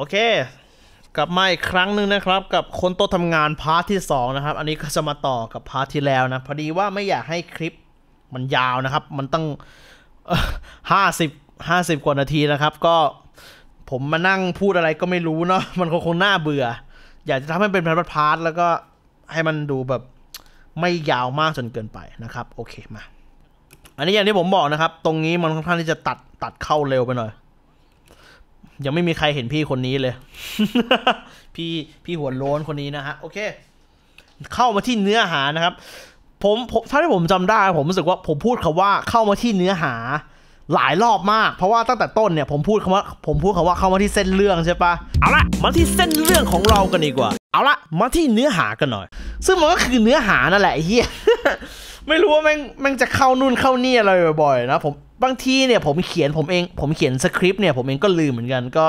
โอเค กลับมาอีกครั้งหนึ่งนะครับ กับคนโต๊ะทำงานพาร์ทที่2นะครับ อันนี้ก็จะมาต่อกับพาร์ทที่แล้วนะพอดีว่าไม่อยากให้คลิปมันยาวนะครับ มันตั้งห้าสิบห้าสิบกว่านาทีนะครับ ก็ผมมานั่งพูดอะไรก็ไม่รู้เนาะมันคงน่าเบื่อ อยากจะทำให้เป็นพาร์ทพาร์ทแล้วก็ให้มันดูแบบไม่ยาวมากจนเกินไปนะครับโอเคมา อันนี้อย่างที่ผมบอกนะครับ ตรงนี้มันค่อนข้างที่จะตัดตัดเข้าเร็วไปหน่อยยังไม่มีใครเห็นพี่คนนี้เลย พี่พี่หัวโล้นคนนี้นะฮะโอเคเข้ามาที่เนื้อหานะครับ ผมผมถ้าที่ผมจำได้ ผมรู้สึกว่าผมพูดคำว่าเข้ามาที่เนื้อหา หลายรอบมากเพราะว่าตั้งแต่ต้นเนี่ย ผมพูดคำว่าผมพูดคำว่าเข้ามาที่เส้นเรื่องใช่ปะเอาละมาที่เส้นเรื่องของเรากันดีกว่า เอาละมาที่เนื้อหากันหน่อย ซึ่งมันก็คือเนื้อหานั่นแหละเฮียไม่รู้ว่าแม่งแม่งจะเข้านู่นเข้านี่อะไรบ่อยๆนะ ผมบางทีเนี่ย ผมเขียนผมเองผมเขียนสคริปต์เนี่ยผมเองก็ลืมเหมือนกันก็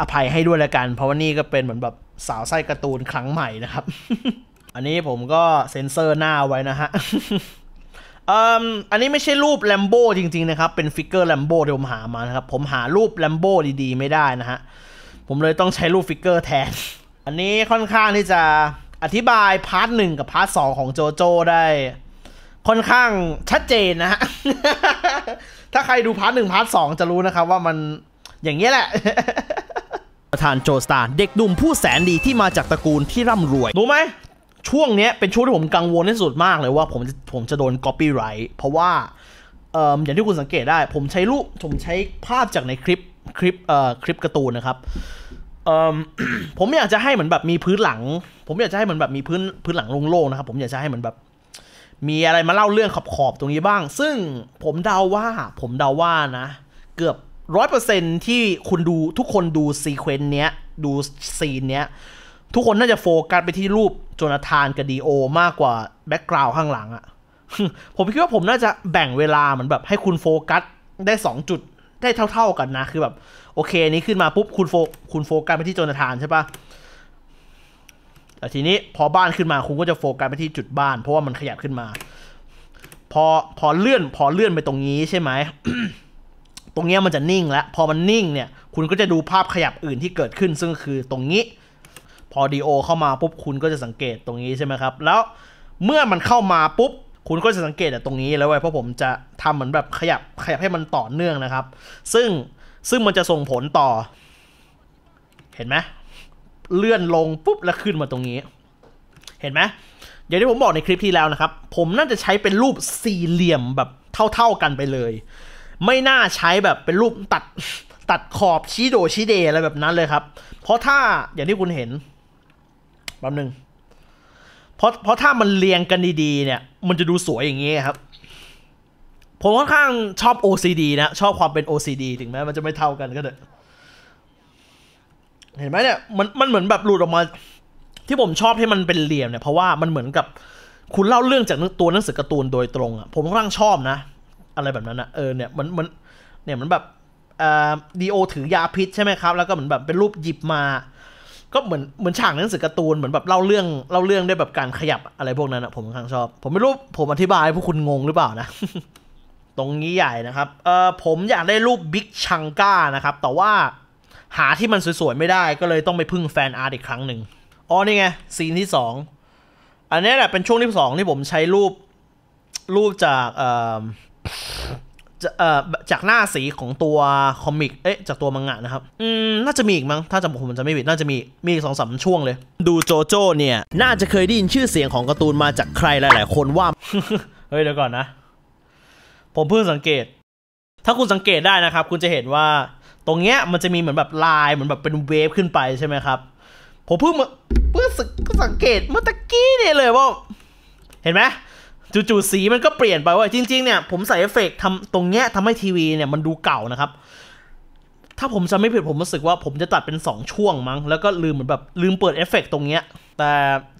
อภัยให้ด้วยละกัน เพราะว่านี่ก็เป็นเหมือนแบบสาวไส้การ์ตูนครั้งใหม่นะครับ อันนี้ผมก็เซ็นเซอร์หน้าไว้นะฮะอันนี้ไม่ใช่รูปแลมโบจริงๆนะครับ เป็นฟิกเกอร์แลมโบที่ผมหามานะครับ ผมหารูปแลมโบดีๆไม่ได้นะฮะผมเลยต้องใช้รูปฟิกเกอร์แทนอันนี้ค่อนข้างที่จะอธิบายพาร์ทหนึ่งกับพาร์ทสองของโจโจ้ได้ค่อนข้างชัดเจนนะฮะ ถ้าใครดูพาร์ทหนึ่งพาร์ทสองจะรู้นะครับว่ามันอย่างนี้แหละ ประธานโจสตาร์เด็กดุ่มผู้แสนดีที่มาจากตระกูลที่ร่ำรวย รู้ไหมช่วงนี้เป็นช่วงที่ผมกังวลที่สุดมากเลยว่าผมผมจะโดนอปปี้ไรท์เพราะว่าเอ่ออย่างที่คุณสังเกตได้ ผมใช้รูปผมใช้ภาพจากในคลิปคลิปเอ่อคลิปการ์ตูนนะครับเอ่อผมอยากจะให้เหมือนแบบมีพื้นหลัง ผมอยากจะให้เหมือนแบบมีพื้นพื้นหลังโล่งๆนะครับ ผมอยากจะให้เหมือนแบบมีอะไรมาเล่าเรื่องขอบขอบตรงนี้บ้าง ซึ่งผมเดาว่าผมเดาว่านะ เกือบร้อยเปอร์เซ็นที่คุณดูทุกคนดูซีเควนต์เนี้ยดูซีนเนี้ยทุกคนน่าจะโฟกัสไปที่รูปโจนาธานกับดีโอมากกว่าแบ็กกราวด์ข้างหลังอะผมคิดว่าผมน่าจะแบ่งเวลาเหมือนแบบให้คุณโฟกัสได้สองจุดได้เท่าๆกันนะ คือแบบโอเคนี้ขึ้นมาปุ๊บคุณโฟคุณโฟกัสไปที่โจนาธานใช่ปะแต่ทีนี้พอบ้านขึ้นมาคุณก็จะโฟกัสไปที่จุดบ้าน เพราะว่ามันขยับขึ้นมา พอพอเลื่อนพอเลื่อนไปตรงนี้ใช่ไหม ตรงนี้มันจะนิ่งแล้วพอมันนิ่งเนี่ย คุณก็จะดูภาพขยับอื่นที่เกิดขึ้นซึ่งคือตรงนี้ พอดีโอเข้ามาปุ๊บคุณก็จะสังเกตตรงนี้ใช่ไหมครับแล้วเมื่อมันเข้ามาปุ๊บ คุณก็จะสังเกตแต่ตรงนี้แล้วเว้ยเพราะผมจะทำเหมือนแบบขยับขยับให้มันต่อเนื่องนะครับ ซึ่งซึ่งมันจะส่งผลต่อ เห็นไหมเลื่อนลงปุ๊บแล้วขึ้นมาตรงนี้ เห็นไหมอย่างที่ผมบอกในคลิปที่แล้วนะครับ ผมน่าจะใช้เป็นรูปสี่เหลี่ยมแบบเท่า ๆกันไปเลย ไม่น่าใช้แบบเป็นรูปตัดตัดขอบชี้โดชี้เดอะไรแบบนั้นเลยครับ เพราะถ้าอย่างที่คุณเห็นแป๊บนึงเพราะเพราะถ้ามันเรียงกันดีๆ เนี่ย มันจะดูสวยอย่างนี้ครับ ผมค่อนข้างชอบ OCD นะ ชอบความเป็น OCD ถึงแม้มันจะไม่เท่ากันก็เถอะเห็นไหมเนี่ยมันมันเหมือนแบบหลุดออกมา ที่ผมชอบให้มันเป็นเหลี่ยมเนี่ยเพราะว่ามันเหมือนกับ คุณเล่าเรื่องจากตัวหนังสือการ์ตูนโดยตรงอ่ะผมก่ร่างชอบนะ อะไรแบบนั้นอ่ะเออเนี่ยมันมันเนี่ยมันแบบดีโอถือยาพิษใช่ไหมครับแล้วก็เหมือนแบบเป็นรูปหยิบมา ก็เหมือนเหมือนฉากหนังสือการ์ตูนเหมือนแบบเล่าเรื่องเล่าเรื่องได้แบบการขยับอะไรพวกนั้นอ่ะผมค่อนข้างชอบ ผมไม่รู้ผมอธิบายพวกคุณงงหรือเปล่านะ ตรงนี้ใหญ่นะครับ เออผมอยากได้รูปบิ๊กชังก้านะครับแต่ว่าหาที่มันสวย ๆ ไม่ได้ก็เลยต้องไปพึ่งแฟนอาร์ตอีกครั้งหนึ่ง อ๋อ นี่ไง ซีนที่สอง อันนี้แหละเป็นช่วงที่สองที่ผมใช้รูป รูปจาก เอ่อ จากหน้าสีของตัวคอมิก เอ๊ะจากตัวมังงะนะครับ อืมน่าจะมีอีกมั้ง ถ้าจำผมจะไม่ผิดน่าจะมีมีสองสามช่วงเลย ดูโจโจ้เนี่ย น่าจะเคยได้ยินชื่อเสียงของการ์ตูนมาจากใครหลาย ๆ คนว่าเฮ้ยเดี๋ยวก่อนนะ ผมเพิ่งสังเกต ถ้าคุณสังเกตได้นะครับคุณจะเห็นว่าตรงเนี้ยมันจะมีเหมือนแบบ ลายเหมือนแบบเป็นเวฟขึ้นไปใช่ไหมครับ ผมเพิ่งเพิ่งสังเกตเมื่อตะกี้เนี่ยเลยว่าเห็นไหมจู่ๆสีมันก็เปลี่ยนไปว่าจริงๆ เนี่ย ผมใส่เอฟเฟกต์ทำตรงเนี้ยทำให้ทีวีเนี่ยมันดูเก่านะครับ ถ้าผมจะไม่ผิดผมรู้สึกว่าผมจะตัดเป็น 2 ช่วงมั้ง แล้วก็ลืมเหมือนแบบลืมเปิดเอฟเฟกตรงเนี้ย แต่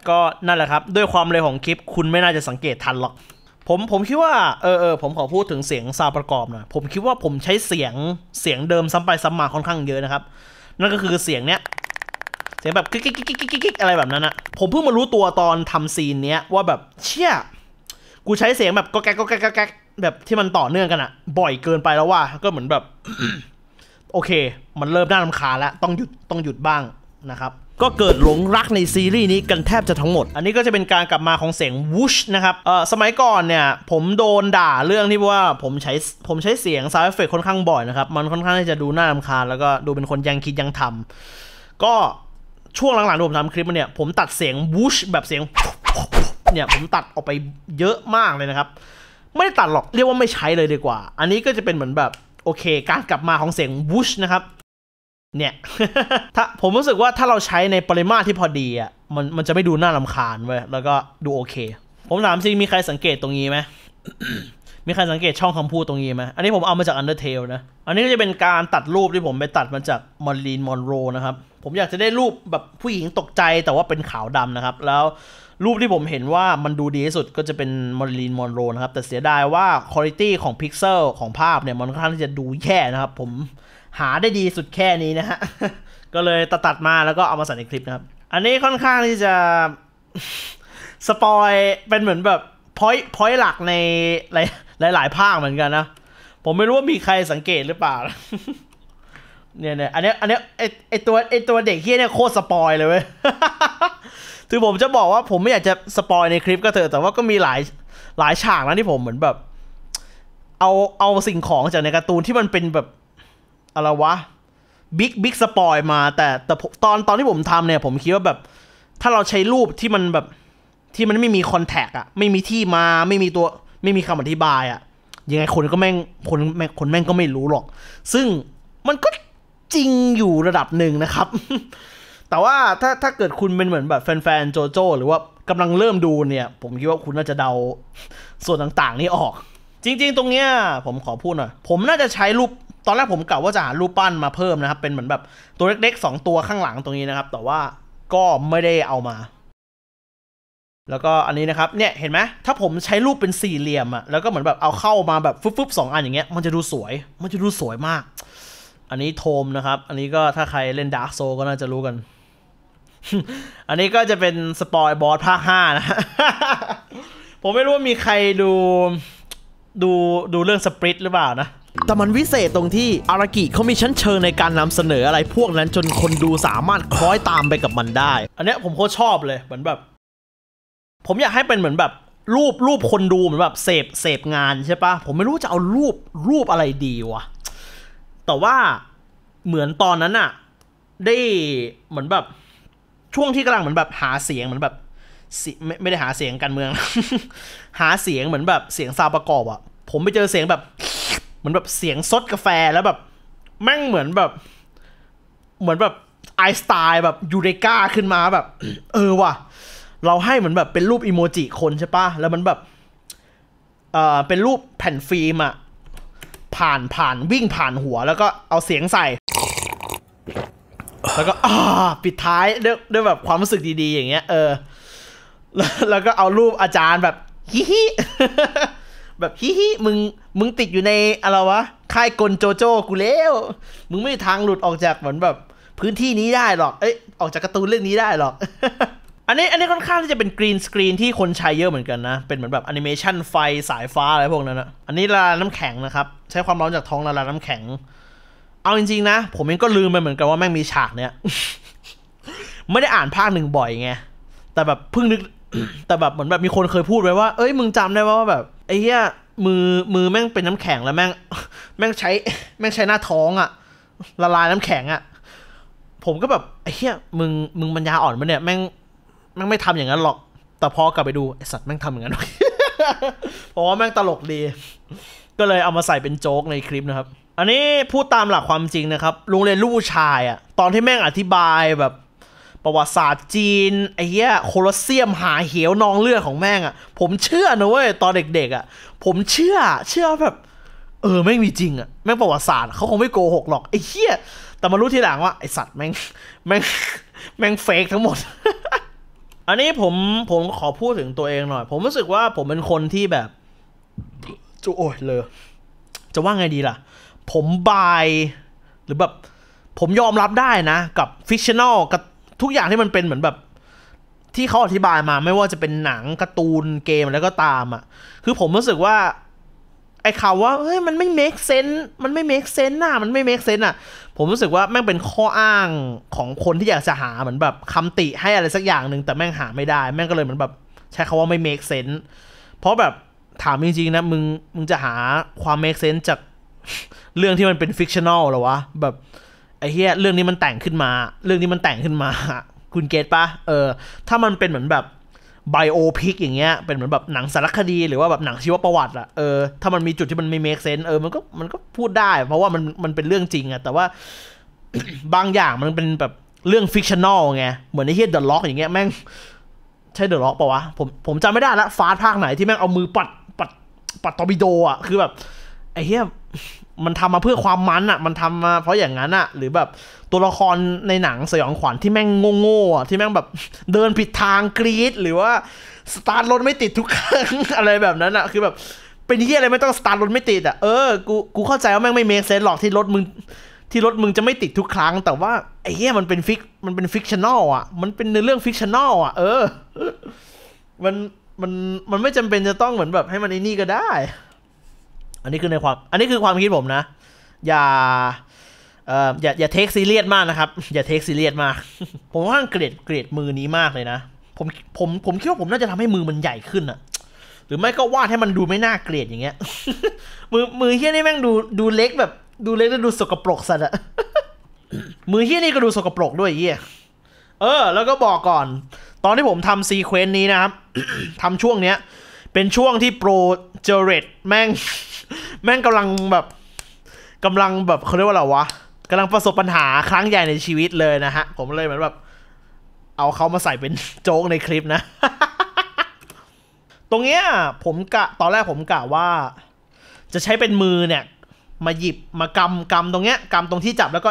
ก็นั่นแหละครับด้วยความเร็วของคลิปคุณไม่น่าจะสังเกตทันหรอกผมผมคิดว่าเออเออผมขอพูดถึงเสียงซาวประกอบหน่อยผมคิดว่าผมใช้เสียงเสียงเดิมซ้ำไปซ้ำมาค่อนข้างเยอะนะครับ นั่นก็คือเสียงเนี้ยเสียงแบบกิ๊กกิ๊กกิ๊กกิ๊กกิ๊กอะไรแบบนั้นอะผมเพิ่งมารู้ตัวตอนทำซีนเนี้ยว่าแบบ เชี่ยกูใช้เสียงแบบก็แก๊กก็แก๊กกแก๊กแบบที่มันต่อเนื่องกันอะบ่อยเกินไปแล้วว่าก็เหมือนแบบโอเค มันเริ่มน่ารำคาแล้วต้องหยุดต้องหยุดบ้างนะครับก็เกิดหลงรักในซีรีส์นี้กันแทบจะทั้งหมด อันนี้ก็จะเป็นการกลับมาของเสียงวูชนะครับเออสมัยก่อนเนี่ย ผมโดนด่าเรื่องที่ว่าผมใช้ผมใช้เสียงซาวเอฟเฟกค่อนข้างบ่อยนะครับ มันค่อนข้างที่จะดูน่ารำคาญ แล้วก็ดูเป็นคนยังคิดยังทำ ก็ช่วงหลังๆที่ผมทำคลิปมันเนี่ย ผมตัดเสียงวูชแบบเสียงเนี่ยผมตัดออกไปเยอะมากเลยนะครับ ไม่ได้ตัดหรอกเรียกว่าไม่ใช้เลยดีกว่า อันนี้ก็จะเป็นเหมือนแบบโอเค การกลับมาของเสียงวูชนะครับเนี่ย ถ้าผมรู้สึกว่าถ้าเราใช้ในปริมาตรที่พอดีอ่ะ มันมันจะไม่ดูน่าลำคาญเว้ย แล้วก็ดูโอเค ผมถามจริงมีใครสังเกตตรงนี้ไหมมีใครสังเกตช่องคำพูดตรงนี้ไหมอันนี้ผมเอามาจาก Undertale นะ อันนี้ก็จะเป็นการตัดรูปที่ผมไปตัดมาจากมอลลีนมอนโรนะครับ ผมอยากจะได้รูปแบบผู้หญิงตกใจแต่ว่าเป็นขาวดำนะครับ แล้วรูปที่ผมเห็นว่ามันดูดีที่สุดก็จะเป็นมอลลีนมอนโรนะครับ แต่เสียดายว่าคุณภาพของพิกเซลของภาพเนี่ยมันค่อนข้างที่จะดูแย่นะครับผมหาได้ดีสุดแค่นี้นะฮะ ก็เลยตัดตัดมาแล้วก็เอามาใส่ในคลิปนะครับ อันนี้ค่อนข้างที่จะสปอยเป็นเหมือนแบบพอยพอยหลักในหลายๆภาคเหมือนกันนะ ผมไม่รู้ว่ามีใครสังเกตหรือเปล่า เนี่ยเนี่ย อันนี้อันนี้ไอไอตัวไอตัวเด็กเฮียเนี่ยโคตรสปอยเลยเว้ย คือผมจะบอกว่าผมไม่อยากจะสปอยในคลิปก็เถอะ แต่ว่าก็มีหลายหลายฉากนะที่ผมเหมือนแบบ เอาเอาสิ่งของจากในการ์ตูนที่มันเป็นแบบอะไรวะบิ๊กบิ๊กสปอยมา แต่แต่ตอนตอนที่ผมทำเนี่ย ผมคิดว่าแบบ ถ้าเราใช้รูปที่มันแบบที่มันไม่มีคอนแทคอะไม่มีที่มาไม่มีตัวไม่มีคำอธิบายอะยังไงคนก็แม่งคนแม่งคนแม่งก็ไม่รู้หรอก ซึ่งมันก็จริงอยู่ระดับหนึ่งนะครับ แต่ว่าถ้าถ้าเกิดคุณเป็นเหมือนแบบแฟนแฟนโจโจ้หรือว่ากำลังเริ่มดูเนี่ย ผมคิดว่าคุณน่าจะเดาส่วนต่างๆนี่ออกจริง ๆ ตรงเนี้ยผมขอพูดหน่อยผมน่าจะใช้รูปตอนแรกผมกะว่าจะหารูปปั้นมาเพิ่มนะครับ เป็นเหมือนแบบตัวเล็กๆ2ตัวข้างหลังตรงนี้นะครับแต่ว่าก็ไม่ได้เอามา แล้วก็อันนี้นะครับ เนี่ยเห็นไหมถ้าผมใช้รูปเป็นสี่เหลี่ยมอะแล้วก็เหมือนแบบเอาเข้ามาแบบฟึบๆสองอันอย่างเงี้ย มันจะดูสวย มันจะดูสวยมาก อันนี้โทมนะครับ อันนี้ก็ถ้าใครเล่นดาร์กโซก็น่าจะรู้กัน อันนี้ก็จะเป็นสปอยบอสภาคห้านะ ผมไม่รู้ว่ามีใครดู ดูดูเรื่องสปริตหรือเปล่านะแต่มันวิเศษตรงที่อารากิเขามีชั้นเชิง ในการนำเสนออะไรพวกนั้นจนคนดูสามารถคล้อยตามไปกับมันได้ อันนี้ผมโคตรชอบเลย เหมือนแบบ ผมอยากให้เป็นเหมือนแบบรูปรูปคนดูเหมือนแบบ เสพเสพงานใช่ปะ ผมไม่รู้จะเอารูปรูปอะไรดีวะแต่ว่าเหมือนตอนนั้นอะได้เหมือนแบบช่วงที่กำลังเหมือนแบบหาเสียงเหมือนแบบ ไม่ไม่ได้หาเสียงการเมือง หาเสียงเหมือนแบบเสียงซาวประกอบอะผมไปเจอเสียงแบบมือนแบบเสียงซดกาแฟแล้วแบบแม่งเหมือนแบบ เหมือนแบบไอสไตล์แบบยูเรกาขึ้นมาแบบ เออว่ะ เราให้เหมือนแบบเป็นรูปอิโมจิคนใช่ปะแล้วมันแบบ เออเป็นรูปแผ่นฟิล์มอะผ่านผ่านวิ่งผ่านหัว แล้วก็เอาเสียงใส่ แล้วก็อ่าปิดท้ายด้วยด้วยแบบความรู้สึกดี ๆ อย่างเงี้ย เออ แล้วก็เอารูปอาจารย์แบบฮิฮิแบบฮิฮิมึงมึงติดอยู่ในอะไรวะค่ายกลโจโจ้กูแล้วมึงไม่มีทางหลุดออกจากเหมือนแบบพื้นที่นี้ได้หรอก เอ้ย ออกจากการ์ตูนเรื่องนี้ได้หรอก อันนี้อันนี้ค่อนข้างที่จะเป็นกรีนสกรีนที่คนใช้เยอะเหมือนกันนะ เป็นเหมือนแบบแอนิเมชันไฟสายฟ้าอะไรพวกนั้นนะอันนี้ละลายน้ำแข็งนะครับ ใช้ความร้อนจากท้องละลายน้ำแข็ง เอาจริงๆนะ ผมเองก็ลืมไปเหมือนกันว่าแม่งมีฉากเนี้ยไม่ได้อ่านภาคหนึ่งบ่อยไง แต่แบบเพิ่งนึก แต่แบบเหมือนแบบมีคนเคยพูดไว้ว่าเอ้ยมึงจำได้ว่าแบบไอ้เหี้ยมือมือแม่งเป็นน้ำแข็งแล้วแม่งแม่งใช้แม่งใช้หน้าท้องอะละลายน้ำแข็งอะผมก็แบบไอ้เหี้ยมึงมึงบัญญาอ่อนมันเนี่ยแม่งแม่งไม่ทำอย่างนั้นหรอก แต่พอกลับไปดูไอสัตว์แม่งทำอย่างนั้นเพราะว่าแม่งตลกดี ก็เลยเอามาใส่เป็นโจ๊กในคลิปนะครับ อันนี้พูดตามหลักความจริงนะครับ โรงเรียนลูกชายอะตอนที่แม่งอธิบายแบบประวัติศาสตร์จีน ไอ้เหี้ยโคลอสเซียมหาเหวนองเลือดของแม่งอะ่ะ ผมเชื่อนะเว้ยตอนเด็กๆอะ่ะผมเชื่อเชื่อแบบ เออแม่งมีจริงอะ่ะแม่งประวัติศาสตร์เขาคงไม่โกหกหรอกไอ้เหี้ยแต่มารู้ทีหลังว่า ไอสัตว์แม่ง แม่งแม่งเฟกทั้งหมด อันนี้ผมผมขอพูดถึงตัวเองหน่อย ผมรู้สึกว่าผมเป็นคนที่แบบจูโอ้ยเลย จะว่าไงดีล่ะ ผมบาย หรือแบบ ผมยอมรับได้นะกับฟิชชันอลกับทุกอย่างที่มันเป็นเหมือนแบบที่เขาอธิบายมาไม่ว่าจะเป็นหนังการ์ตูนเกมแล้วก็ตามอะ่ะคือผมรู้สึกว่าไอ้คาว่าเฮ้ยมันไม่ make sense มันไม่ make sense น่ะมันไม่ make sense อ่ะ ผมรู้สึกว่าแม่งเป็นข้ออ้างของคนที่อยากจะหาเหมือนแบบ คำติให้อะไรสักอย่างหนึ่งแต่แม่งหาไม่ได้ แม่งก็เลยเหมือนแบบ ใช้คาว่าไม่ make sense เพราะแบบถามจริงๆนะ มึงมึงจะหาความ make sense จากเรื่องที่มันเป็น fictional หรอวะแบบไอ้เฮียเรื่องนี้มันแต่งขึ้นมา เรื่องนี้มันแต่งขึ้นมา คุณเกตปะ เออ ถ้ามันเป็นเหมือนแบบไบโอพิกอย่างเงี้ย เป็นเหมือนแบบหนังสารคดี หรือว่าแบบหนังชีวประวัติอะเออ ถ้ามันมีจุดที่มันไม่เมคเซนต์เออ มันก็มันก็พูดได้เพราะว่ามันมันเป็นเรื่องจริงอะ แต่ว่าบางอย่างมันเป็นแบบเรื่องฟิกชันอลไง เหมือนไอ้เฮียเดอะล็อกอย่างเงี้ย แม่งใช่เดอะล็อกปะวะ ผมผมจำไม่ได้ละฟาสภาคไหนที่แม่งเอามือปัดปัดปัดตอบิโดอะคือแบบไอ้เหี้ยมันทำมาเพื่อความมันอ่ะ มันทำมาเพราะอย่างนั้นอ่ะ หรือแบบตัวละครในหนังสยองขวัญที่แม่งโง่ๆอ่ะที่แม่งแบบเดินผิดทางกรีดหรือว่าสตาร์ทรถไม่ติดทุกครั้ง อะไรแบบนั้นอ่ะ คือแบบ เป็นเหี้ยอะไรไม่ต้องสตาร์ทรถไม่ติดอ่ะ เออกูกูเข้าใจว่าแม่งไม่เมคเซนหรอกที่รถมึง ที่รถมึงจะไม่ติดทุกครั้งแต่ว่าไอ้เหี้ยมันเป็นฟิกมันเป็นฟิกชันอลอ่ะมันเป็นในเรื่องฟิกชันอลอ่ะเออมันมันมันไม่จำเป็นจะต้องเหมือนแบบให้มันไอ้นี่ก็ได้อันนี้คือในความ อันนี้คือความคิดผมนะ อย่าเอ่ออย่าอย่าเทคซีเรียสมากนะครับ อย่าเทคซีเรียสมาก ผมว่าเกรดเกรดมือนี้มากเลยนะ ผมผมผมคิดว่าผมน่าจะทำให้มือมันใหญ่ขึ้นอะหรือไม่ก็วาดให้มันดูไม่น่าเกลียดอย่างเงี้ย มือมือเฮี้ยนี่แม่งดูดูเล็กแบบ ดูเล็กแล้วดูสกปรกสัตว์อะมือเฮี้ยนี่ก็ดูสกปรกด้วยเฮี้ยเออ แล้วก็บอกก่อน ตอนที่ผมทำซีเควนต์นี้นะครับทำช่วงเนี้ยเป็นช่วงที่โปรเจเรตแม่งแม่งกำลังแบบกำลังแบบเขาเรียกว่าอะไรวะกำลังประสบปัญหาครั้งใหญ่ในชีวิตเลยนะฮะผมเลยเหมือนแบบเอาเขามาใส่เป็นโจ๊กในคลิปนะ ตรงเนี้ยผมกะตอนแรกผมกะว่าจะใช้เป็นมือเนี่ย มาหยิบมากำกำตรงเนี้ยกำตรงที่จับแล้วก็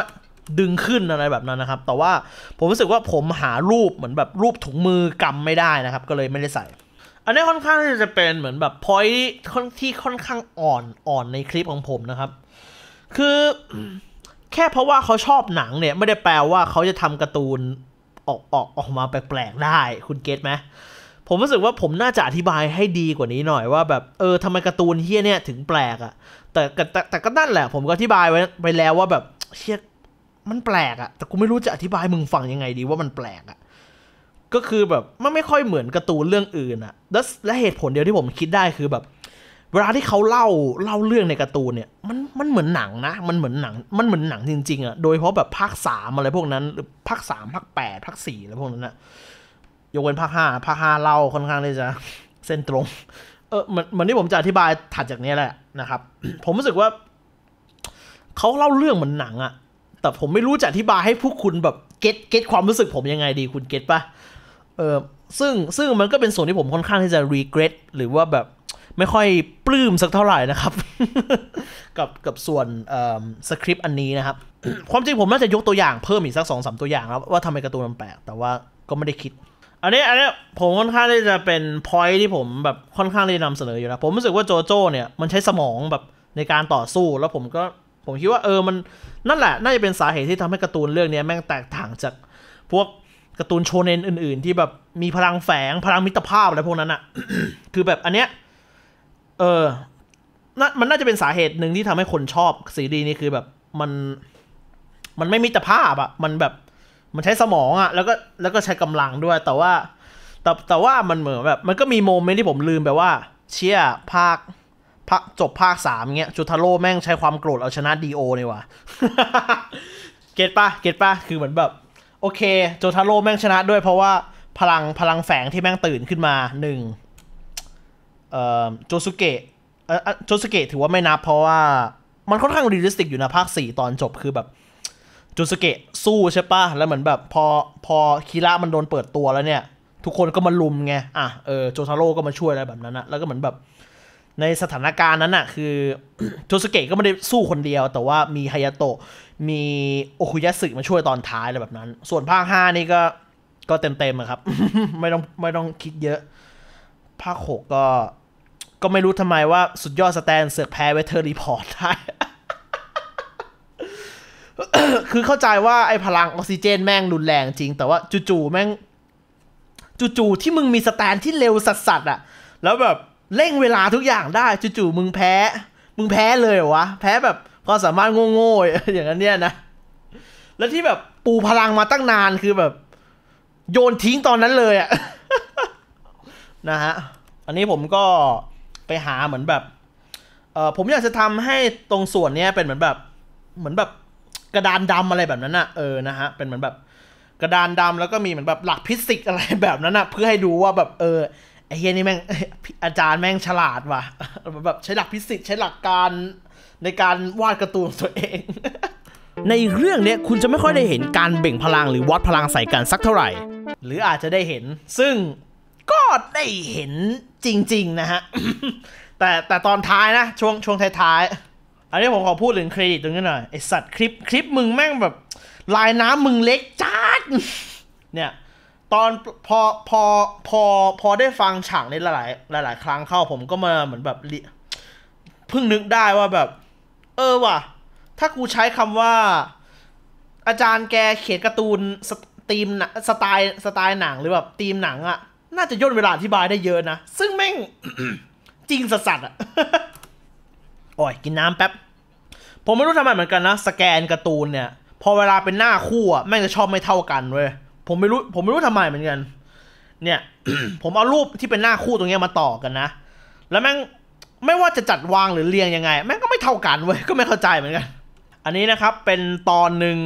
ดึงขึ้นอะไรแบบนั้นนะครับแต่ว่าผมรู้สึกว่าผมหารูปเหมือนแบบรูปถุงมือกำไม่ได้นะครับ ก็เลยไม่ได้ใส่อันนี้ค่อนข้างที่จะเป็นเหมือนแบบพอยที่ค่อนข้างอ่อนอ่อนในคลิปของผมนะครับ คือแค่เพราะว่าเขาชอบหนังเนี่ยไม่ได้แปลว่าเขาจะทำการ์ตูนออกออกออกมาแปลกๆได้ คุณเก็ตไหมผมรู้สึกว่าผมน่าจะอธิบายให้ดีกว่านี้หน่อยว่าแบบเออทำไมการ์ตูนเฮี้ยเนี่ยถึงแปลกอะ่ะแต่แต่แต่ก็นั่นแหละผมก็อธิบายไว้ไปแล้วว่าแบบเฮี้ยมันแปลกอะ่ะแต่กูไม่รู้จะอธิบายมึงฟังยังไงดี ว่ามันแปลกอะ่ะก็คือแบบมันไม่ค่อยเหมือนการ์ตูนเรื่องอื่นอะแล้วและเหตุผลเดียวที่ผมคิดได้คือแบบ เวลาที่เขาเล่าเล่าเรื่องในการ์ตูนเนี่ยมันมันเหมือนหนังนะมันเหมือนหนังมันเหมือนหนังจริงๆอะโดยเพราะแบบภาคสามอะไรพวกนั้นหรือภาคสามภาคแปดภาคสี่อะไรพวกนั้นอะยกเว้นภาคห้าภาคห้าเล่าค่อนข้างที่จะเส้นตรง เออเหมือนเหมือนที่ผมจะอธิบายถัดจากนี้แหละนะครับ ผมรู้สึกว่า เขาเล่าเรื่องเหมือนหนังอะแต่ผมไม่รู้จะอธิบายให้พวกคุณแบบเก็ตเก็ตความรู้สึก ผมยังไงดีคุณเก็ตปะเออซึ่งซึ่งมันก็เป็นส่วนที่ผมค่อนข้างที่จะรีเกร t หรือว่าแบบไม่ค่อยปลื้มสักเท่าไหร่นะครับ กับกับส่วนสคริปต์อันนี้นะครับ ความจริงผมน่าจะยกตัวอย่างเพิ่มอีกสักสองสามตัวอย่างครับ ว่าทำไมการ์ตูนมันแปลกแต่ว่าก็ไม่ได้คิด อันนี้อันนี้ผมค่อนข้างที่จะเป็นพอยที่ผมแบบค่อนข้างที่จะนำเสนออยู่นะผมรู้สึกว่าโจโจ้เนี่ยมันใช้สมองแบบในการต่อสู้ แล้วผมก็ผมคิดว่าเออมันนั่นแหละน่าจะเป็นสาเหตุที่ทำให้การ์ตูนเรื่องนี้แม่งแตกต่างจากพวกการ์ตูนโชเนนอื่นๆที่แบบมีพลังแฝงพลังมิตรภาพ อะไรพวกนั้นอะคือแบบอันเนี้ย เออ มันน่าจะเป็นสาเหตุหนึ่งที่ทำให้คนชอบซีรีส์นี้คือแบบมัน มันไม่มิตรภาพอะมันแบบ มันใช้สมองอะแล้วก็แล้วก็ใช้กำลังด้วย แต่ว่า แต่แต่ว่ามันเหมือนแบบ มันก็มีโมเมนต์ที่ผมลืมไปว่า เชีรยภาคภาคจบภาคสามเงี้ยจูทาโร่แม่งใช้ความโกรธเอาชนะดีโอเนี่ยว่ะเก็ตปะเก็ตปะคือเหมือนแบบโอเคโจทาโร่แม่งชนะด้วย เพราะว่าพลังพลังแฝงที่แม่งตื่นขึ้นมาหนึ่งเอ่อโจสุเกะเอ่อโจสุเกะถือว่าไม่นับ เพราะว่ามันค่อนข้างรีลิสติกอยู่ นะภาค 4 ตอนจบคือแบบโจสุเกะสู้ใช่ปะแล้วเหมือนแบบพอพอคีระมันโดนเปิดตัวแล้วเนี่ย ทุกคนก็มาลุมไงอ่ะเออโจทาโร่ก็มาช่วยอะไรแบบนั้นนะแล้วก็เหมือนแบบในสถานการณ์นั้นอะคือโทสเกะก็ไม่ได้สู้คนเดียว แต่ว่ามีฮายาโตะมี โอคุยะสึมาช่วยตอนท้ายอะไรแบบนั้น ส่วนภาคห้านี่ก็ ก็เต็มๆ็มครับ ไม่ต้องไม่ต้องคิดเยอะ ภาคหกก็ ก็ไม่รู้ทำไมว่าสุดยอดสแตนเสือกแพ้เวเทอร์รีพอร์ตได้ คือเข้าใจว่าไอ้พลังออกซิเจนแม่งรุนแรงจริง แต่ว่าจู่ๆแม่งจู่ๆที่มึงมีสแตนที่เร็วสัสๆอะแล้วแบบเร่งเวลาทุกอย่างได้จู่ๆมึงแพ้ มึงแพ้เลยวะแพ้แบบความสามารถโง่ๆอย่างนั้นเนี่ยนะ แล้วที่แบบปูพลังมาตั้งนานคือแบบ โยนทิ้งตอนนั้นเลยอะนะฮะอันนี้ผมก็ไปหาเหมือนแบบ เออผมอยากจะทำให้ตรงส่วนเนี้ยเป็นเหมือนแบบ เหมือนแบบกระดานดำอะไรแบบนั้นอะเออนะฮะ เป็นเหมือนแบบ กระดานดำแล้วก็มีเหมือนแบบหลักฟิสิกส์อะไรแบบนั้นอะเพื่อให้ดูว่าแบบ เออไอ้เฮียนี่แม่งอาจารย์แม่งฉลาดว่ะแบบใช้หลักพิสิทธิ์ใช้หลักการในการวาดการ์ตูนตัวเอง ในเรื่องเนี้ยคุณจะไม่ค่อยได้เห็นการเบ่งพลังหรือวัดพลังใส่กันสักเท่าไหร่ หรืออาจจะได้เห็น ซึ่งก็ได้เห็นจริงๆนะฮะแต่แต่ตอนท้ายนะ ช่วงช่วงท้ายๆ อันนี้ผมขอพูดถึงเครดิตตรงนี้หน่อยไอสัตว์คลิปคลิปมึงแม่งแบบ ลายน้ำมึงเล็กจัดเนี่ยตอนพอ พอ พอพอได้ฟังฉากในหลายๆ หลาย ๆ ครั้งเข้าผมก็มาเหมือนแบบเพิ่งนึกได้ว่าแบบ เออว่ะถ้ากูใช้คำว่า อาจารย์แกเขียนการ์ตูนสตรีมสไตล์สไตล์หนังหรือแบบตีมหนังอะน่าจะย่นเวลาอธิบายได้เยอะนะ ซึ่งแม่ง จริงสัสอะ่อะโอ้ยกินน้ำแป๊บ ผมไม่รู้ทำไมเหมือนกันนะ สแกนการ์ตูนเนี่ย พอเวลาเป็นหน้าคู่อะแม่งจะชอบไม่เท่ากันเว้ยผมไม่รู้ ผมไม่รู้ทำไมเหมือนกัน เนี่ย ผมเอารูปที่เป็นหน้าคู่ตรงนี้มาต่อกันนะ แล้วแม่ง ไม่ว่าจะจัดวางหรือเรียง ยังไง แม่งก็ไม่เท่ากันเว้ยก็ไม่เข้าใจเหมือนกัน อันนี้นะครับ เป็นตอนหนึ่ง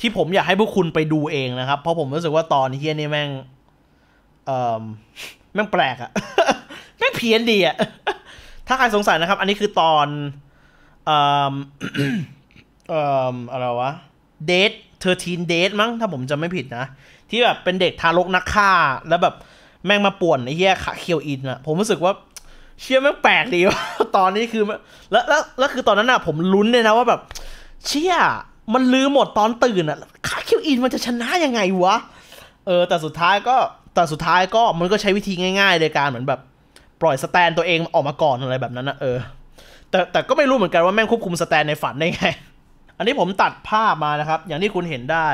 ที่ผมอยากให้พวกคุณไปดูเองนะครับ เพราะผมรู้สึกว่าตอนเฮียนี่แม่งเออแม่งแปลกอะแม่งเพี้ยนดีอะถ้าใครสงสัยนะครับ อันนี้คือตอนเออเอ่ออะไรวะเดทเธอทีนเดทมั้งถ้าผมจำไม่ผิดนะ ที่แบบเป็นเด็กทารกนักฆ่าแล้วแบบแม่งมาป่วนไอ้แย่ขาเคียวอินอะผมรู้สึกว่าเชื่อแม่งแปลกดีว่าตอนนี้คือ แล้วแล้วแล้วคือตอนนั้นอะผมลุ้นเลยนะว่าแบบ เชี่ย มันลืมหมดตอนตื่นอะขาเคียวอินมันจะชนะยังไงวะเออแต่สุดท้ายก็แต่สุดท้ายก็มันก็ใช้วิธีง่ายๆในการเหมือนแบบปล่อยสแตนตัวเองออกมาก่อนอะไรแบบนั้นนะเออแต่แต่ก็ไม่รู้เหมือนกันว่าแม่งควบคุมสแตนในฝันได้ไงอันนี้ผมตัดภาพมานะครับ อย่างที่คุณเห็นได้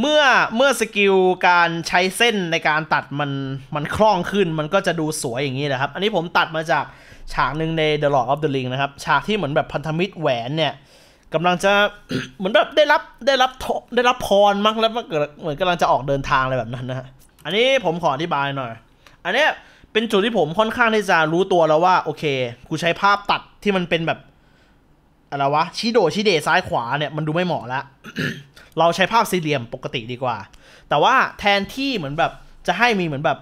เมื่อเมื่อสกิลการใช้เส้นในการตัดมันมันคล่องขึ้นมันก็จะดูสวยอย่างนี้นะครับอันนี้ผมตัดมาจากฉากหนึ่งใน The Lord of the Ring นะครับฉากที่เหมือนแบบพันธมิตรแหวนเนี่ยกำลังจะเหมือนแบบได้รับได้รับได้รับพรมั้งแล้วเกิดเหมือนกำลังจะออกเดินทางอะไรแบบนั้นนะอันนี้ผมขออธิบายหน่อย อันนี้เป็นจุดที่ผมค่อนข้างที่จะรู้ตัวแล้วว่าโอเคกูใช้ภาพตัดที่มันเป็นแบบอะไรวะชี้โดชี้เดซ้ายขวาเนี่ยมันดูไม่เหมาะละเราใช้ภาพสี่เหลี่ยมปกติดีกว่า แต่ว่าแทนที่เหมือนแบบจะให้มีเหมือนแบบ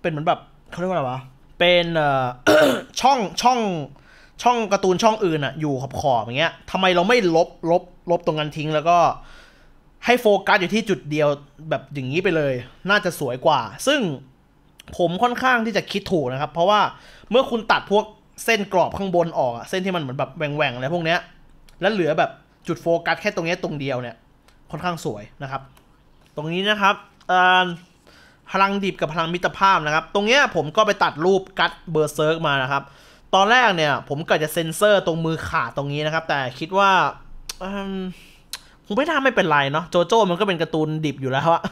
เป็นเหมือนแบบเขาเรียกว่าอะไรวะเป็นช่องช่องช่องการ์ตูนช่องอื่นอะอยู่ขอบขอบอย่างเงี้ยทำไมเราไม่ลบลบลบตรงนั้นทิ้ง แล้วก็ให้โฟกัสอยู่ที่จุดเดียวแบบอย่างนี้ไปเลย น่าจะสวยกว่า ซึ่งผมค่อนข้างที่จะคิดถูกนะครับ เพราะว่าเมื่อคุณตัดพวกเส้นกรอบข้างบนออกอะเส้นที่มันเหมือนแบบแหว่งๆอะไรพวกเนี้ย แล้วเหลือแบบจุดโฟกัสแค่ตรงนี้ตรงเดียวเนี่ย ค่อนข้างสวยนะครับ ตรงนี้นะครับพลังดิบกับพลังมิตรภาพนะครับ ตรงนี้ผมก็ไปตัดรูปกัดเบอร์เซิร์กมานะครับ ตอนแรกเนี่ย ผมก็จะเซ็นเซอร์ตรงมือขาดตรงนี้นะครับ แต่คิดว่าคงไม่น่าไม่เป็นไรเนาะโจโจ้มันก็เป็นการ์ตูนดิบอยู่แล้วอะ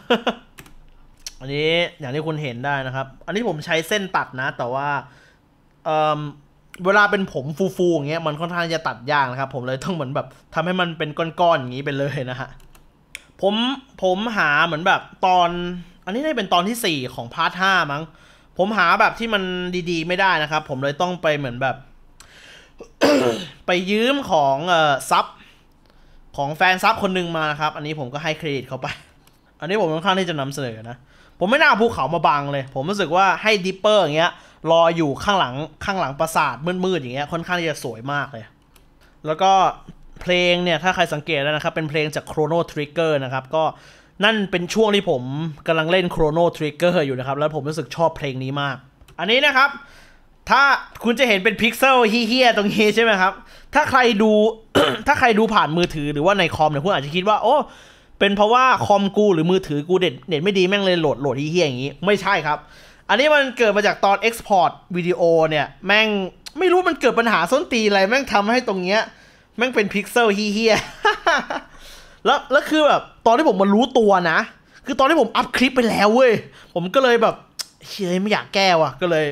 อันนี้อย่างที่คุณเห็นได้นะครับ อันนี้ผมใช้เส้นตัดนะ แต่ว่าเวลาเป็นผมฟูๆอย่างเงี้ยมันค่อนข้างจะตัดยากนะครับผมเลยต้องเหมือนแบบทำให้มันเป็นก้อนๆอย่างนี้ไปเลยนะฮะผมผมหาเหมือนแบบตอน อันนี้ได้เป็นตอนที่4ของพาร์ทห้ามั้งผมหาแบบที่มันดีๆ ไม่ได้นะครับผมเลยต้องไปเหมือนแบบ ไปยืมของเออซับของแฟนซับคนหนึ่งมานะครับ อันนี้ผมก็ให้เครดิตเขาไปอันนี้ผมค่อนข้างที่จะนำเสนอนะผมไม่น่าภูเขามาบังเลยผมรู้สึกว่าให้ดิปเปอร์อย่างเงี้ยลอยอยู่ข้างหลังข้างหลังปราสาทมืดๆอย่างเงี้ยค่อนข้างจะสวยมากเลย แล้วก็เพลงเนี่ย ถ้าใครสังเกตแล้วนะครับ เป็นเพลงจาก Chrono Trigger นะครับ ก็นั่นเป็นช่วงที่ผมกำลังเล่น Chrono Trigger อยู่นะครับแล้วผมรู้สึกชอบเพลงนี้มาก อันนี้นะครับ ถ้าคุณจะเห็นเป็นพิกเซลเฮี้ยตรงนี้ใช่ไหมครับ ถ้าใครดูถ้าใครดูผ่านมือถือหรือว่าในคอมเนี่ยคุณอาจจะคิดว่าโอ้เป็นเพราะว่าคอมกูหรือมือถือกูเด็ดเน็ตไม่ดีแม่งเลยโหลดโหลดเฮี้ยอย่างนี้ไม่ใช่ครับอันนี้มันเกิดมาจากตอน Export วิดีโอเนี่ย แม่ง ไม่รู้มันเกิดปัญหาส้นตีอะไร แม่งทำให้ตรงเนี้ยแม่งเป็นพิกเซลเฮี้ยแล้วแล้วคือแบบ ตอนที่ผมมารู้ตัวนะ คือตอนที่ผมอัพคลิปไปแล้วเว้ย ผมก็เลยแบบเฮ้ยไม่อยากแก้ว่ะก็เลย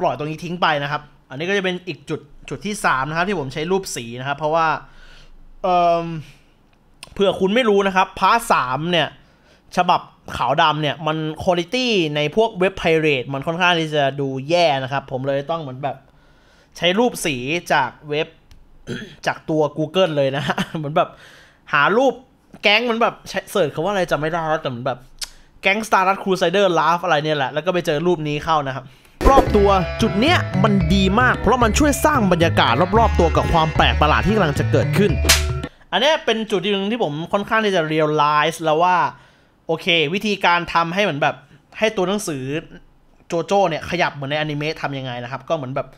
ปล่อยตรงนี้ทิ้งไปนะครับ อันนี้ก็จะเป็นอีกจุด จุดที่ 3 นะครับ ที่ผมใช้รูปสีนะครับ เพราะว่าเออ่เผื่อคุณไม่รู้นะครับพาร์ทสเนี่ยฉบับขาวดำเนี่ย มันคุณตี้ในพวกเว็บไพเรตมันค่อนข้างที่จะดูแย่นะครับ ผมเลยต้องเหมือนแบบใช้รูปสีจากเว็บ จากตัว Google เลยนะฮะเหมือนแบบหารูปแก๊งมันแบบ เสิร์ชคำว่าอะไรจะไม่ได้แล้วแต่มอนแบบ แก๊งสตาร์ดัตครูไซเดอร์ลาฟอะไรเนี่ยแหละ แล้วก็ไปเจอรูปนี้เข้านะครับ รอบตัวจุดเนี้ยมันดีมากเพราะมันช่วยสร้างบรรยากาศรอบ ๆ ตัวกับความแปลกประหลาดที่กำลังจะเกิดขึ้น อันนี้เป็นจุดหนึ่งที่ผมค่อนข้างที่จะเรียลไลซ์แล้วว่าโอเควิธีการทำให้เหมือนแบบให้ตัวหนังสือโจโจ้เนี่ย ขยับเหมือนในอนิเมะทำยังไงนะครับก็เหมือนแบบ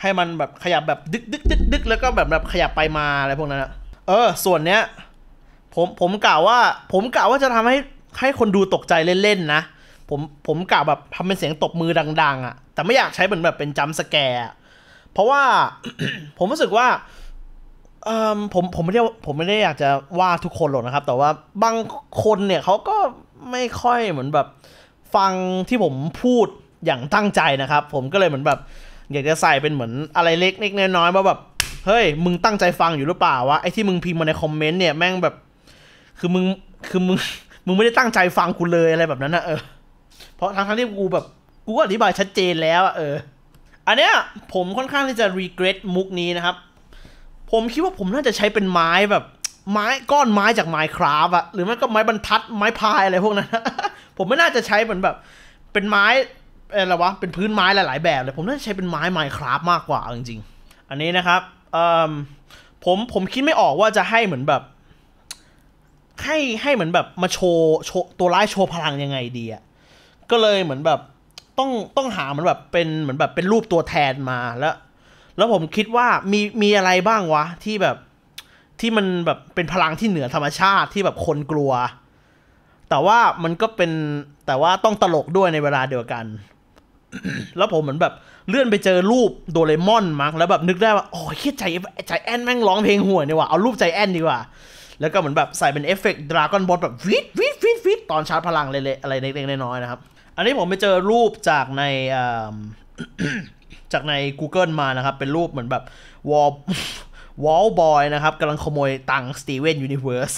ให้มันแบบขยับแบบดึกดึกดึกดึกแล้วก็แบบแบบขยับไปมาอะไรพวกนั้นนะเออส่วนเนี้ยผมผมกล่าวว่าผมกล่าวว่าจะทำให้ให้คนดูตกใจเล่นๆนะผมผมกล่าวแบบทำเป็นเสียงตบมือดังๆอะ่ะแต่ไม่อยากใช้เหมือนแบบเป็นจัมสแกร์เพราะว่าผมรู้สึกว่าผมผมไม่ได้ผมไม่ได้อยากจะว่าทุกคนหรอกนะครับ แต่ว่าบางคนเนี่ยเขาก็ไม่ค่อยเหมือนแบบ ฟังที่ผมพูดอย่างตั้งใจนะครับ ผมก็เลยเหมือนแบบอยากจะใส่เป็นเหมือนอะไรเล็กเล็กน้อยๆว่าแบบ เฮ้ย มึงตั้งใจฟังอยู่หรือเปล่าวะไอ้ที่มึงพิมพ์มาในคอมเมนต์เนี่ยแม่งแบบ คือมึงคือมึงมึงไม่ได้ตั้งใจฟังกูเลยอะไรแบบนั้นนะเออเพราะทั้งทั้งที่กู แบบกูก็อธิบายชัดเจนแล้วอะเอออันเนี้ยผมค่อนข้างที่จะรีเกรดมุกนี้นะครับผมคิดว่าผมน่าจะใช้เป็นไม้แบบไม้ก้อนไม้จากไม้คราฟอะหรือไม่ก็ไม้บรรทัดไม้พาย อะไรพวกนั้น ผมไม่น่าจะใช้เหมือนแบบเป็นไม้อะไรวะเป็นพื้นไม้หลาย ๆ แบบเลยผมน่าจะใช้เป็นไม้ไม้คราฟมากกว่าจริงๆอันนี้นะครับผมผมคิดไม่ออกว่าจะให้เหมือนแบบ ให้ให้เหมือนแบบมาโชว์โชว์ตัวร้ายโชว์พลังยังไงดีอะก็เลยเหมือนแบบต้องต้องหาเหมือนแบบเป็นเหมือนแบบเป็นรูปตัวแทนมาแล้วแล้วผมคิดว่ามีมีอะไรบ้างวะที่แบบที่มันแบบเป็นพลังที่เหนือธรรมชาติที่แบบคนกลัว แต่ว่ามันก็เป็นแต่ว่าต้องตลกด้วยในเวลาเดียวกัน แล้วผมเหมือนแบบเลื่อนไปเจอรูปโดเรมอนมั้งแล้วแบบนึกได้ว่าโอ้ยคิดใจใจแอนแม่งร้องเพลงห่วยนี่ว่ะเอารูปใจแอนดีกว่า แล้วก็เหมือนแบบใส่เป็นเอฟเฟกต์ดราก้อนบอลแบบวิดวิดวิดวิดตอนชาร์จพลังเลยๆอะไรเล็กๆน้อยๆนะครับอันนี้ผมไปเจอรูปจากในจากใน Google มานะครับ เป็นรูปเหมือนแบบวอลวอลบอยนะครับกำลังขโมยตังสตีเวนยูนิเวิร์ส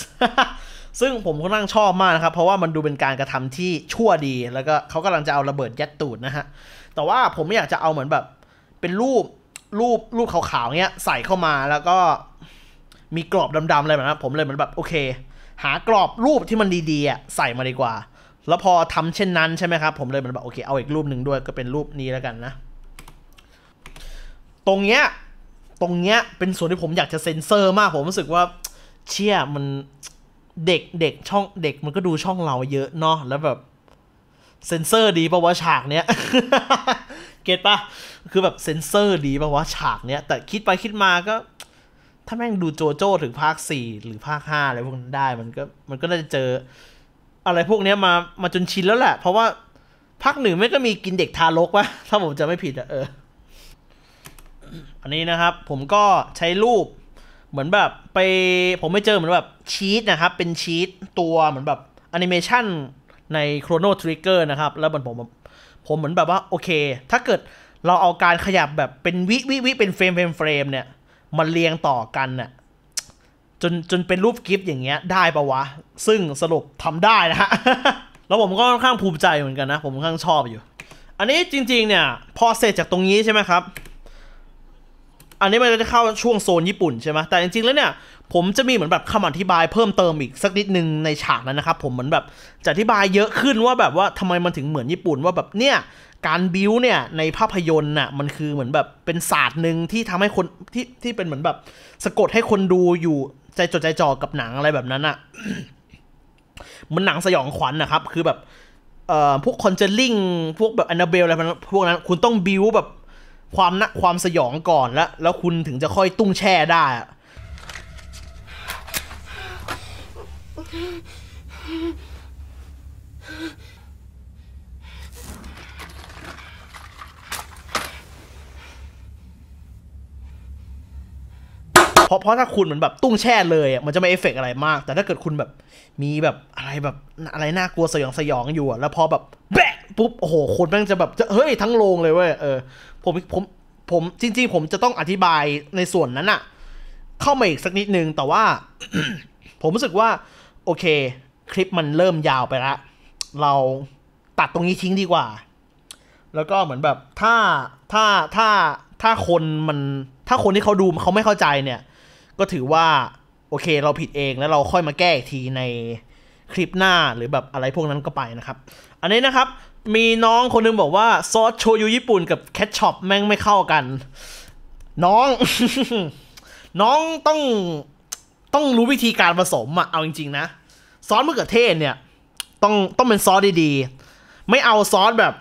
ซึ่งผมก็นั่งชอบมากนะครับ เพราะว่ามันดูเป็นการกระทำที่ชั่วดี แล้วก็เขากำลังจะเอาระเบิดยัดตูดนะฮะ แต่ว่าผมไม่อยากจะเอาเหมือนแบบเป็นรูปรูปรูปขาวๆเนี้ยใส่เข้ามาแล้วก็มีกรอบดำๆอะไรแบบนั้นผมเลยเหมือนแบบโอเค หากรอบรูปที่มันดีๆใส่มาดีกว่า แล้วพอทำเช่นนั้นใช่ไหมครับผมเลยเหมือนแบบโอเคเอาอีกรูปหนึ่งด้วยก็เป็นรูปนี้แล้วกันนะตรงเนี้ย ตรงเนี้ย เป็นส่วนที่ผมอยากจะเซ็นเซอร์มากผมรู้สึกว่า เชี่ยมันเด็กเด็กช่องเด็กมันก็ดูช่องเราเยอะเนาะแล้วแบบเซ็นเซอร์ดีปะวะฉากเนี้ยเก็ตปะคือแบบเซ็นเซอร์ดีปะวะฉากเนี้ยแต่คิดไปคิดมาก็ ถ้าแม่งดูโจโจ้ถึงภาคสี่หรือภาคห้าอะไรพวกนั้นได้มันก็มันก็น่าจะเจอ อะไรพวกเนี้ยมามาจนชินแล้วแหละ เพราะว่าภาคหนึ่งไม่ก็มีกินเด็กทารกวะถ้าผมจะไม่ผิดอะเอออันนี้นะครับผมก็ใช้รูปเหมือนแบบไปผมไม่เจอเหมือนแบบ ชีตนะครับ เป็นชีตตัวเหมือนแบบแอนิเมชันใน Chrono Trigger นะครับ แล้วมันผม ผมเหมือนแบบว่าโอเค ถ้าเกิดเราเอาการขยับแบบเป็นวิวิ วิเป็นเฟรมเฟรมเฟรมเนี่ยมันเรียงต่อกันเนี่ยจน จนเป็นรูปกิฟต์อย่างเงี้ย ได้ปะวะ ซึ่งสรุปทำได้นะฮะแล้วผมก็ค่อนข้างภูมิใจเหมือนกันนะ ผมค่อนข้างชอบอยู่ อันนี้จริงๆเนี่ยพอเสร็จจากตรงนี้ใช่ไหมครับอันนี้มันจะเข้าช่วงโซนญี่ปุ่นใช่ไหม แต่จริง ๆแล้วเนี่ย ผมจะมีเหมือนแบบคำอธิบายเพิ่มเติมอีกสักนิดนึงในฉากนั้นนะครับ ผมเหมือนแบบจะอธิบายเยอะขึ้นว่าแบบว่าทำไมมันถึงเหมือนญี่ปุ่นว่าแบบเนี่ย การบิวเนี่ย ในภาพยนตร์น่ะ มันคือเหมือนแบบเป็นศาสตร์หนึ่งที่ทำให้คนที่ที่เป็นเหมือนแบบ สะกดให้คนดูอยู่ใจจดใจจ่อกับหนังอะไรแบบนั้นอะเหมือนหนังสยองขวัญนนะครับ คือแบบ เอ่อพวกคอนเจอริงพวกแบบแอนนาเบลอะไรพวกนั้น คุณต้องบิวแบบความนะความสยองก่อนแล้ว แล้วคุณถึงจะค่อยตุ้งแช่ได้อะเพราะเพราะถ้าคุณเหมือนแบบตุ้งแช่เลยอ่ะมันจะไม่เอฟเฟกอะไรมาก แต่ถ้าเกิดคุณแบบมีแบบอะไรแบบอะไรน่ากลัวสยองสยองอยู่อ่ะ แล้วพอแบบแบะปุ๊บ โอ้โหคนแม่งจะแบบจะเฮ้ย ทั้งโรงเลยเว้ยเออผมผมผมจริงๆผมจะต้องอธิบายในส่วนนั้นอะเข้ามาอีกสักนิดนึงแต่ว่าผมรู้สึกว่า โอเค คลิปมันเริ่มยาวไปละ เราตัดตรงนี้ทิ้งดีกว่า แล้วก็เหมือนแบบถ้าถ้าถ้าถ้าคนมันถ้าคนที่เขาดูเขาไม่เข้าใจเนี่ย ก็ถือว่า โอเคเราผิดเองแล้วเราค่อยมาแก้อีกทีในคลิปหน้าหรือแบบอะไรพวกนั้นก็ไปนะครับ อันนี้นะครับมีน้องคนนึงบอกว่าซอสโชยุญี่ปุ่นกับแคชช็อปแม่งไม่เข้ากัน น้อง น้องต้องต้องรู้วิธีการผสมอะเอาจริงๆ นะซอสมะเขือเทศเนี่ยต้องต้องเป็นซอสดีๆ ไม่เอาซอสแบบ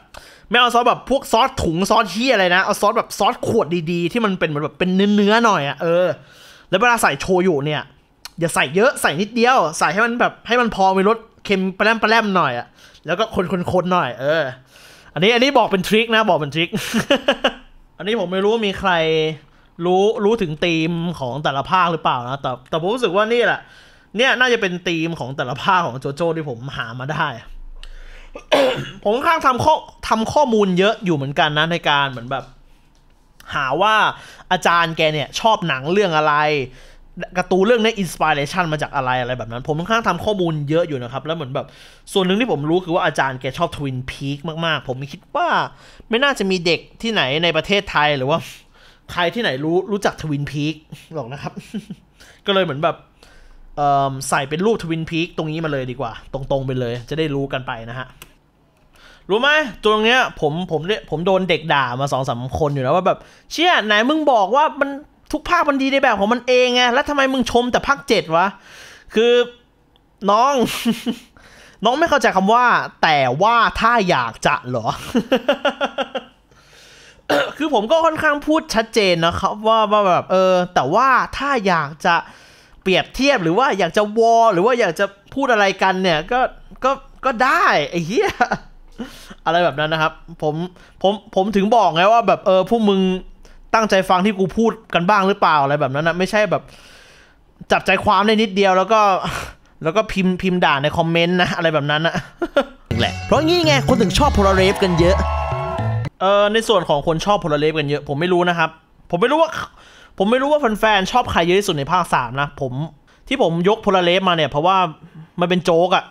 ไม่เอาซอสแบบพวกซอสถุง ซอสเฮียอะไรนะ เอาซอสแบบซอสขวดดีๆ ที่มันเป็นเหมือนแบบเป็นเนื้อๆหน่อยอะเออแล้วเวลาใส่โชยุเนี่ยอย่าใส่เยอะใส่นิดเดียวใส่ให้มันแบบให้มันพอมีรสเค็มแปร่มแปร่มหน่อยอะ แล้วก็คนคนคนหน่อย เออ อันนี้อันนี้บอกเป็นทริคนะบอกเป็นทริค อันนี้ผมไม่รู้ว่ามีใคร รู้รู้ถึงธีมของแต่ละภาคหรือเปล่านะ แต่แต่ผมรู้สึกว่านี่แหละ เนี่ยน่าจะเป็นธีมของแต่ละภาคของโจโจ้ที่ผมหามาได้ ผมค่อนข้างทำข้อทำข้อมูลเยอะอยู่เหมือนกันนะในการเหมือนแบบ หาว่าอาจารย์แกเนี่ยชอบหนังเรื่องอะไรการ์ตูนเรื่องนี้อินสปิเรชันมาจากอะไรอะไรแบบนั้น ผมค่อนข้างทำข้อมูลเยอะอยู่นะครับ แล้วเหมือนแบบ ส่วนหนึ่งที่ผมรู้ คือว่าอาจารย์แกชอบทวินพีคมาก ๆ ผมคิดว่า ไม่น่าจะมีเด็กที่ไหนในประเทศไทยหรือว่า ใครที่ไหนรู้รู้จักทวินพีคหรอกนะครับ ก็เลยเหมือนแบบใส่เป็นรูปทวินพีคตรงนี้มาเลยดีกว่าตรงๆไปเลย จะได้รู้กันไปนะฮะรู้ไหมตรงเนี้ยผมผมเนี่ยผมโดนเด็กด่ามาสองสามคนอยู่แล้วว่าแบบเชี่ยไหนมึงบอกว่ามันทุกภาคมันดีในแบบของมันเองไงแล้วทำไมมึงชมแต่ภาคเจ็ดวะ คือ น้อง น้องไม่เข้าใจคำว่า แต่ว่าถ้าอยากจะเหรอ คือผมก็ค่อนข้างพูดชัดเจนนะครับ ว่าแบบเออ แต่ว่าถ้าอยากจะเปรียบเทียบหรือว่าอยากจะวอหรือว่าอยากจะพูดอะไรกัน เนี่ย ก็ก็ก็ได้ไอ้เหี้ยอะไรแบบนั้นนะครับ ผมผมผมถึงบอกไงว่า แบบเออพวกมึงตั้งใจฟังที่กูพูดกันบ้างหรือเปล่าอะไรแบบนั้นนะไม่ใช่แบบ จับใจความได้นิดเดียว แล้วก็แล้วก็พิมพ์พิมพ์ด่าในคอมเมนต์นะ อะไรแบบนั้นนะแหละเพราะงี้ไงคนถึงชอบโพลาเรฟกันเยอะเออในส่วนของคนชอบโพลาเรฟกันเยอะ ผมไม่รู้นะครับ ผมไม่รู้ว่า ผมไม่รู้ว่าแฟนๆชอบใครเยอะที่สุดในภาคสามนะผมที่ผมยกโพลาเรฟมาเนี่ยเพราะว่ามันเป็นโจ๊กอะ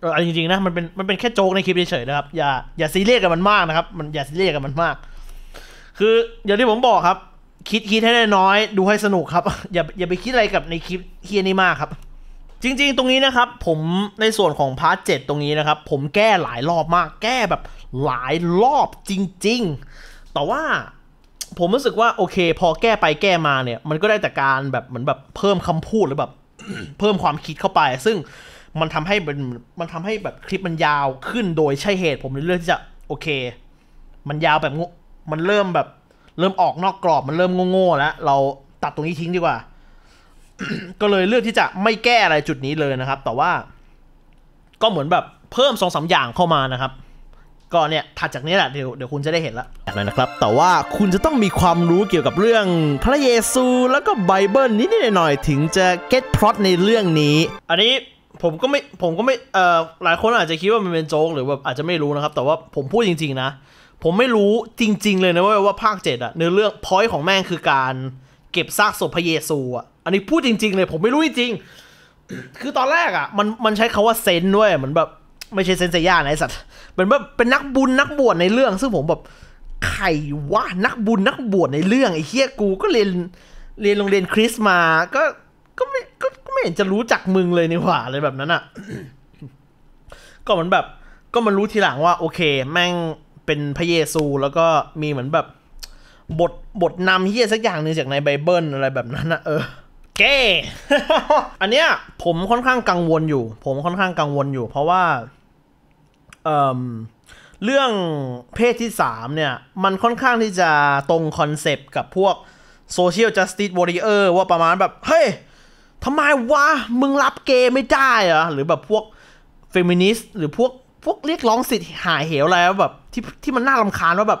เออจริงๆนะมันเป็นมันเป็นแค่โจ๊กในคลิปเฉยๆนะครับ อย่าอย่าซีเรียสกับมันมากนะครับมันอย่าซีเรียสกับมันมากคืออย่างที่ผมบอกครับ คิดคิดให้ได้น้อยดูให้สนุกครับ อย่าอย่าไปคิดอะไรกับในคลิปเฮียนี่มากครับ จริงๆตรงนี้นะครับ ผมในส่วนของพาร์ทเตรงนี้นะครับ ผมแก้หลายรอบมากแก้แบบ หลายรอบจริงๆแต่ว่าผมรู้สึกว่าโอเค พอแก้ไปแก้มาเนี่ย มันก็ได้แต่การแบบเหมือนแบบเพิ่มคำพูดหรือแบบ เพิ่มความคิดเข้าไป ซึ่งมันทำให้มันมันทำให้แบบคลิปมันยาวขึ้นโดยใช่เหตุ ผมเลยเลือกที่จะโอเค มันยาวแบบมันเริ่มแบบเริ่มออกนอกกรอบมันเริ่มโง่ๆแล้ว เราตัดตรงนี้ทิ้งดีกว่า ก็เลยเลือกที่จะไม่แก้อะไรจุดนี้เลยนะครับ แต่ว่า ก็เหมือนแบบเพิ่มสองสาอย่างเข้ามานะครับ ก็เนี่ยถัดจากนี้แหละเดี๋ยวเดี๋ยวคุณจะได้เห็นละ่างนั้นนะครับแต่ว่าคุณจะต้องมีความรู้เกี่ยวกับเรื่องพระเยซูแล้วก็ไบเบิลนิดหน่อย ถึงจะเก็ตพล็อตในเรื่องนี้ อันนี้ผมก็ไม่ผมก็ไม่เอ่อหลายคนอาจจะคิดว่ามันเป็นโจ๊กหรือแบบอาจจะไม่รู้นะครับ แต่ว่าผมพูดจริง ๆนะผมไม่รู้จริง ๆ เลยนะว่าว่าภาคเจ็ดอะเนื้อเรื่องพอยต์ของแม่งคือการ เก็บซากศพพระเยซูอะอันนี้พูดจริง ๆเลย ผมไม่รู้จริง คือตอนแรกอะมันมันใช้คาว่าเซนด้วยเหมือนแบบ ไม่ใช่เซนเซียนะไอสัตว์เป็นแบบเป็นนักบุญนักบวชในเรื่อง ซึ่งผมแบบใครวะนักบุญนักบวชในเรื่อง ไอ้เฮียกูก็เรียนเรียนโรงเรียนคริสมา ก็ก็ไม่ก็ไม่เห็นจะรู้จักมึงเลยนี่หว่าเลยแบบนั้นอะก็เหมือนแบบ ก็มันรู้ทีหลังว่าโอเค แม่งเป็นพระเยซู แล้วก็มีเหมือนแบบบทบทนำเฮียสักอย่างหนึ่งจากในไบเบิลอะไรแบบนั้นนะเออเก้ อันเนี้ยผมค่อนข้างกังวลอยู่ ผมค่อนข้างกังวลอยู่ เพราะว่า เอ่อเรื่องเพศที่สามเนี่ย มันค่อนข้างที่จะตรงคอนเซปต์กับพวกโซเชียลจัสติสวอริเออร์ว่าประมาณแบบเฮ้ยทำไมวะมึงรับเกย์ไม่ได้เหรอหรือแบบพวกเฟมินิสต์หรือพวกพวกเรียกร้องสิทธิ์หายเหวแล้วแบบ ที่ที่มันน่าลำคาญว่าแบบ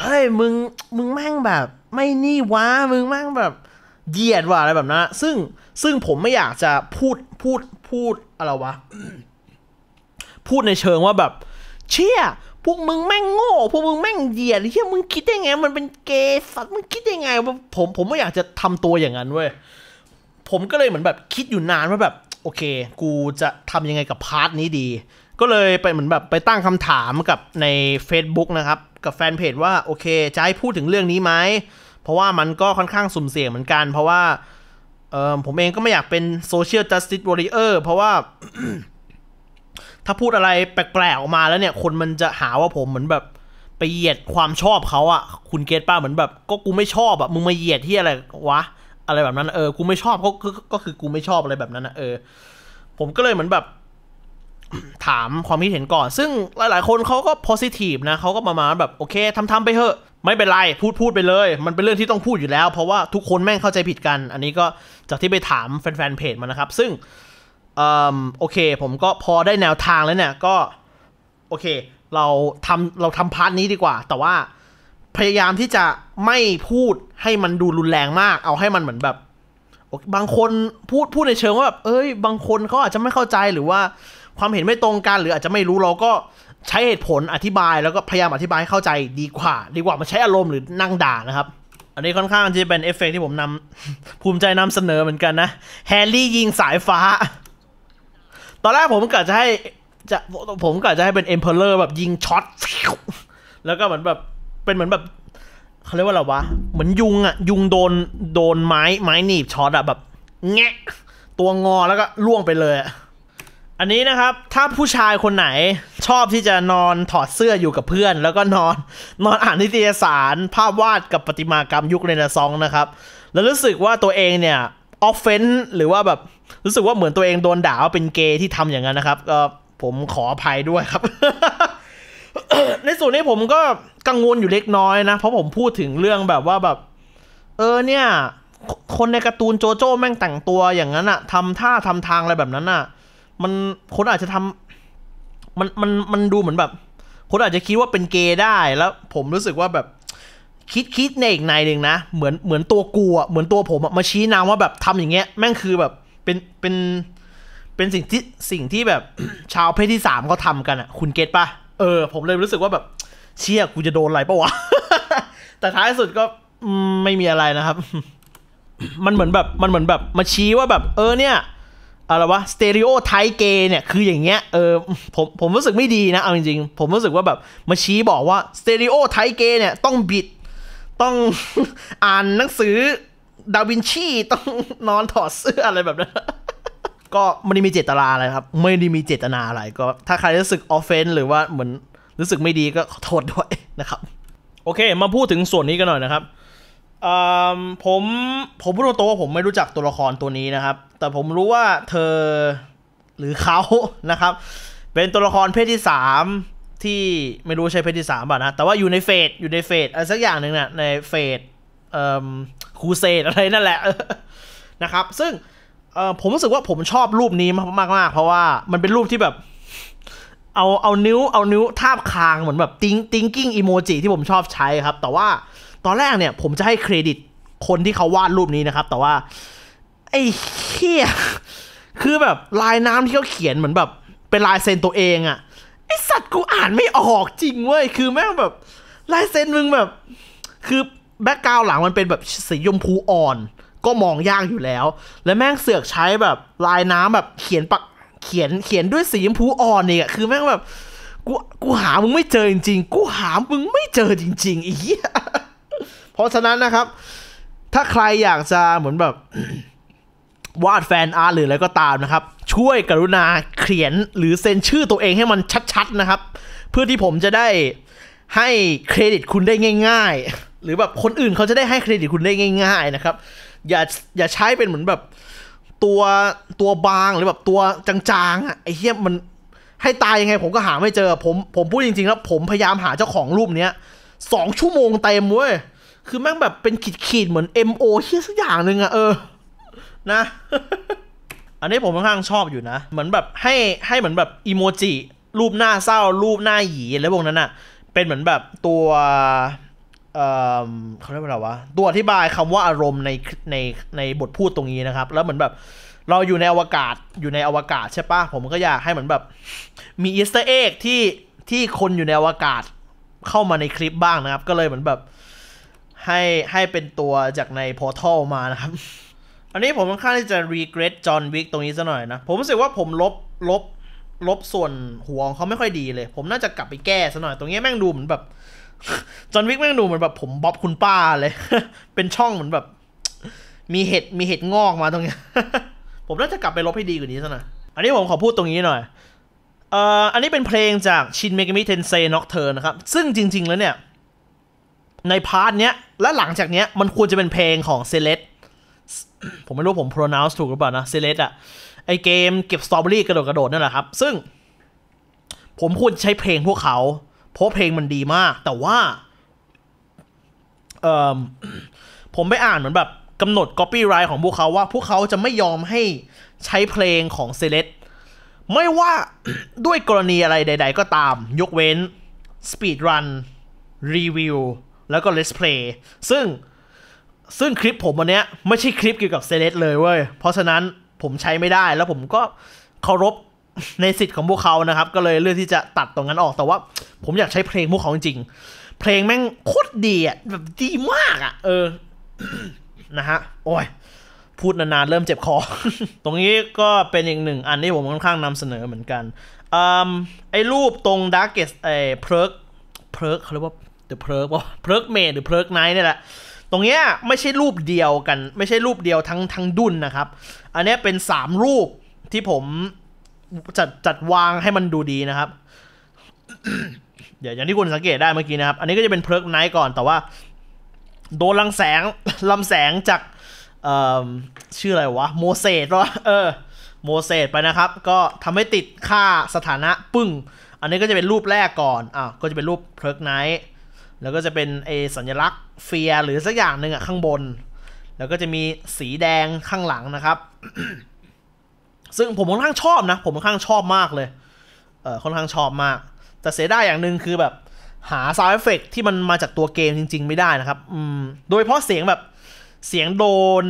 เฮ้ย มึงมึงแม่งแบบ ไม่นี่วะมึงแม่งแบบ เหยียดว่ะอะไรแบบนั้นซึ่งซึ่งผมไม่อยากจะพูดพูดพูด อะไรวะพูดในเชิงว่าแบบ เชี่ยพวกมึงแม่งโง่พวกมึงแม่งเหยียดเชี่ยมึงคิดได้ไง มันเป็นเกย์สัตว์มึงคิดได้ไงผมผมไม่อยากจะทำตัวอย่างนั้นเว้ยผมก็เลยเหมือนแบบคิดอยู่นานว่าแบบ โอเค กูจะทำยังไงกับพาร์ทนี้ดีก็เลยไปเหมือนแบบไปตั้งคำถามกับใน Facebook นะครับ กับแฟนเพจว่าโอเคจะให้พูดถึงเรื่องนี้ไหม เพราะว่ามันก็ค่อนข้างสุ่มเสี่ยงเหมือนกัน เพราะว่าเออผมเองก็ไม่อยากเป็นโซเชียลจัสติสวอริเออร์เพราะว่า ถ้าพูดอะไรแปลกๆออกมาแล้วเนี่ย คนมันจะหาว่าผมเหมือนแบบไปเหยียดความชอบเขาอะคุณเกตป้าเหมือนแบบก็กูไม่ชอบอะมึงมาเหยียดที่อะไรวะ อะไรแบบนั้นเออกูไม่ชอบก็คือก็คือกูไม่ชอบอะไรแบบนั้นนะเออ ผมก็เลยเหมือนแบบถามความคิดเห็นก่อน ซึ่งหลายๆ คนเขาก็โพสิทีฟนะเขาก็มาๆแบบ โอเคทำๆไปเถอะ ไม่เป็นไร พูดพูดไปเลย มันเป็นเรื่องที่ต้องพูดอยู่แล้ว เพราะว่าทุกคนแม่งเข้าใจผิดกัน อันนี้ก็จากที่ไปถามแฟนๆเพจมานะครับ ซึ่งอโอเค ผมก็พอได้แนวทางแล้วเนี่ยก็โอเค เราทำเราทำพาร์ทนี้ดีกว่า แต่ว่า พยายามที่จะไม่พูดให้มันดูรุนแรงมาก เอาให้มันเหมือนแบบบางคนพูดพูดในเชิงว่าแบบเอ้ย บางคนเขาอาจจะไม่เข้าใจหรือว่าความเห็นไม่ตรงกันหรืออาจจะไม่รู้เราก็ใช้เหตุผลอธิบายแล้วก็พยายามอธิบายให้เข้าใจดีกว่า ดีกว่ามาใช้อารมณ์หรือนั่งด่านะครับ อันนี้ค่อนข้างจะเป็นเอฟเฟกที่ผมนำ ภูมิใจนำเสนอเหมือนกันนะแฮร์รี่ยิงสายฟ้า ตอนแรกผมกะจะให้จะผมกะจะให้เป็นเอ็มเพลเลอร์แบบยิงช็อตแล้วก็เหมือนแบบเป็นเหมือนแบบเขาเรียกว่าอะไรวะ เหมือนยุงอะยุงโดนโดนไม้ไม้หนีบช็อตอะแบบแงะ ตัวงอแล้วก็ล่วงไปเลยอะอันนี้นะครับ ถ้าผู้ชายคนไหนชอบที่จะนอนถอดเสื้ออยู่กับเพื่อน แล้วก็นอนนอนอ่านนิตยสารภาพวาดกับประติมากรรมยุคเรเนซองส์นะครับ แล้วรู้สึกว่าตัวเองเนี่ย ออฟเฟนหรือว่าแบบรู้สึกว่าเหมือนตัวเองโดนด่าว่าเป็นเกย์ที่ทำอย่างนั้นนะครับ ก็ผมขออภัยด้วยครับในส่วนนี้ผมก็กังวลอยู่เล็กน้อยนะ เพราะผมพูดถึงเรื่องแบบว่าแบบ เออเนี่ยคนในการ์ตูนโจโจ้แม่งแต่งตัวอย่างนั้นอะทำท่าทำทางอะไรแบบนั้นอะมันคนอาจจะทำ มันมันมันดูเหมือนแบบ คนอาจจะคิดว่าเป็นเกย์ได้แล้วผมรู้สึกว่าแบบ คิดคิดในอีกในหนึ่งนะเหมือนเหมือนตัวกูอะเหมือนตัวผมมาชี้นำว่าแบบทำอย่างเงี้ย แม่งคือแบบ เป็นเป็นเป็นสิ่งที่สิ่งที่แบบ ชาวเพศที่สามเขาทากันอ่ะ คุณเก็ตปะเออ ผมเลยรู้สึกว่าแบบ เชี่ยกูจะโดนอะไรปะวะแต่ท้ายสุดก็ไม่มีอะไรนะครับ มันเหมือนแบบ มันเหมือนแบบ มาชี้ว่าแบบเออเนี่ยอะไรวะสเตอริโอไทเกเนี่ยคืออย่างเงี้ยเออผมผมรู้สึกไม่ดีนะเอาจริงๆ ผมรู้สึกว่าแบบมาชี้บอกว่าสเตอริโอไทเกเนี่ยต้องบิดต้องอ่านหนังสือดาวินชีต้องนอนถอดเสื้ออะไรแบบนั้นก็ไม่ได้มีเจตนาอะไรครับไม่ได้มีเจตนาอะไรก็ถ้าใครรู้สึกออฟเฟน หรือว่าเหมือนรู้สึกไม่ดีก็ขอโทษด้วยนะครับโอเคมาพูดถึงส่วนนี้กันหน่อยนะครับผมผมพูดตรงๆว่าผมไม่รู้จักตัวละครตัวนี้นะครับแต่ผมรู้ว่าเธอหรือเขานะครับ เป็นตัวละครเพศที่สามที่ไม่รู้ใช่เพศที่สามป่ะนะแต่ว่าอยู่ในเฟสอยู่ในเฟสอะไรสักอย่างหนึ่งนะ่ะในเฟสคูเซตอะไรนั่นแหละนะครับ ซึ่งผมรู้สึกว่าผมชอบรูปนี้มากมากเพราะว่ามันเป็นรูปที่แบบ เอาเอานิ้วเอานิ้วทาบคาง เหมือนแบบติงติงกิ้งอีโมจิที่ผมชอบใช้ครับ แต่ว่าตอนแรกเนี่ยผมจะให้เครดิตคนที่เขาวาดรูปนี้นะครับแต่ว่าไอ้เหี้ย คือแบบลายน้ำที่เขาเขียนเหมือนแบบ เป็นลายเซ็นตัวเองอะไอสัตว์กูอ่านไม่ออกจริงเว้ย คือแม่งแบบ ลายเซ็นมึงแบบ คือแบ็กกราวหลังมันเป็นแบบสียมพูอ่อน ก็มองยากอยู่แล้ว และแม่งเสือกใช้แบบลายน้ำแบบเขียนปัก เขียน เขียนด้วยสียมพูอ่อนเนี่ยคือแม่งแบบ กู กูหามึงไม่เจอจริงๆ กูหามึงไม่เจอจริงๆ อีเพราะฉะนั้นนะครับ ถ้าใครอยากจะเหมือนแบบวาดแฟนอาร์ตหรืออะไรก็ตามนะครับ ช่วยกรุณาเขียนหรือเซ็นชื่อตัวเองให้มันชัดๆนะครับ เพื่อที่ผมจะได้ให้เครดิตคุณได้ง่าย ๆ หรือแบบคนอื่นเขาจะได้ให้เครดิตคุณได้ง่ายๆนะครับอย่าอย่าใช้เป็นเหมือนแบบตัวตัวบางหรือแบบตัวจางๆอ่ะไอ้เหี้ยมันให้ตายยังไง ผมก็หาไม่เจอ ผมผมพูดจริงๆแล้วผมพยายามหาเจ้าของรูปเนี้ยสองชั่วโมงเต็มเว้ยคือแม่งแบบเป็นขีดๆเหมือน MO เฮี้ยสักอย่างหนึ่งอะเออนะ อันนี้ผมค่อนข้างชอบอยู่นะ เหมือนแบบให้ให้เหมือนแบบอีโมจิรูปหน้าเศร้า รูปหน้าหยีแล้วพวกนั้นอะ่ะ เป็นเหมือนแบบตัว เขาเรียกว่าอะไรวะตัวอธิบายคำว่าอารมณ์ในในในบทพูดตรงนี้นะครับ แล้วเหมือนแบบ เราอยู่ในอวกาศอยู่ในอวกาศใช่ปะผมก็อยากให้เหมือนแบบ มีอีสเตอร์เอ็กที่ที่คนอยู่ในอวกาศเข้ามาในคลิปบ้างนะครับ ก็เลยเหมือนแบบ ให้ให้เป็นตัวจากในพอร์ทัลมานะครับอันนี้ผมค่อนข้างที่จะ regret จอห์นวิกตรงนี้ซะหน่อยนะ ผมรู้สึกว่าผมลบลบลบส่วนหัวของเขาไม่ค่อยดีเลย ผมน่าจะกลับไปแก้ซะหน่อย ตรงนี้แม่งดูเหมือนแบบจอห์นวิกแม่งดูเหมือนแบบผมบ๊อบคุณป้าเลย เป็นช่องเหมือนแบบ มีเห็ดมีเห็ดงอกมาตรงนี้ ผมน่าจะกลับไปลบให้ดีกว่านี้ซะหน่อยอันนี้ผมขอพูดตรงนี้หน่อยเอ่ออันนี้เป็นเพลงจากชินเมกามิเทนเซน็อกเทอร์นะครับ ซึ่งจริง ๆ แล้วเนี่ย ในพาร์ทเนี้ยและหลังจากเนี้ยมันควรจะเป็นเพลงของเซเลสผมไม่รู้ ผม pronounce ถูก หรือ เปล่า นะเซเลสอะไอเกม เก็บสตรอเบอรี่กระโดดกระโดดนั่นแหละครับ ซึ่ง ผมควรใช้เพลงพวกเขา เพราะเพลงมันดีมาก แต่ว่า เออผมไปอ่านเหมือนแบบกำหนด copyright ของพวกเขาว่าพวกเขาจะไม่ยอมให้ใช้เพลงของเซเลสไม่ว่าด้วยกรณีอะไรใด ๆ ก็ตาม ยกเว้น speed run review แล้วก็ let's play ซึ่งซึ่งคลิปผมวันนี้ไม่ใช่คลิปเกี่ยวกับเซเลสเลยเว้ย เพราะฉะนั้นผมใช้ไม่ได้แล้วผมก็เคารพในสิทธิ์ของพวกเขานะครับ ก็เลยเลือกที่จะตัดตรงนั้นออกแต่ว่าผมอยากใช้เพลงพวกเขาจริง เพลงแม่งโคตรดีอ่ะแบบดีมาก อ่ะเออนะฮะ โอ้ย พูดนานๆ เริ่มเจ็บคอ ตรงนี้ก็เป็นอีกหนึ่งอันที่ผมค่อนข้างนำเสนอเหมือนกันอไอ้รูปตรง Darkest ไอ้เพิร์กเพิร์กเขาเรียกว่าเดอะเพิร์กป่ะเพิร์กเมดหรือเพิร์กไนท์เนี่ยแหละตรงเนี้ยไม่ใช่รูปเดียวกัน ไม่ใช่รูปเดียวทั้งทั้งดุนนะครับ อันนี้เป็น 3 รูปที่ผมจัดจัดวางให้มันดูดีนะครับเดี๋ยวอย่างที่คุณสังเกตได้เมื่อกี้นะครับ อันนี้ก็จะเป็นเพิกไนท์ก่อน แต่ว่า โดนลังแสงลำแสงจากชื่ออะไรวะโมเสสวะเออโมเสสไปนะครับ ก็ทำให้ติดค่าสถานะปึ้งอันนี้ก็จะเป็นรูปแรกก่อนอ่ะก็จะเป็นรูปเพิกไนท์แล้วก็จะเป็นไอสัญลักษณ์เฟียหรือสักอย่างหนึ่งอะข้างบน แล้วก็จะมีสีแดงข้างหลังนะครับ ซึ่งผมค่อนข้างชอบนะ ผมค่อนข้างชอบมากเลย เออค่อนข้างชอบมาก แต่เสียดายอย่างหนึ่งคือแบบหาซาวเอฟเฟกที่มันมาจากตัวเกมจริงๆ ไม่ได้นะครับอืมโดยเพราะเสียงแบบเสียงโดน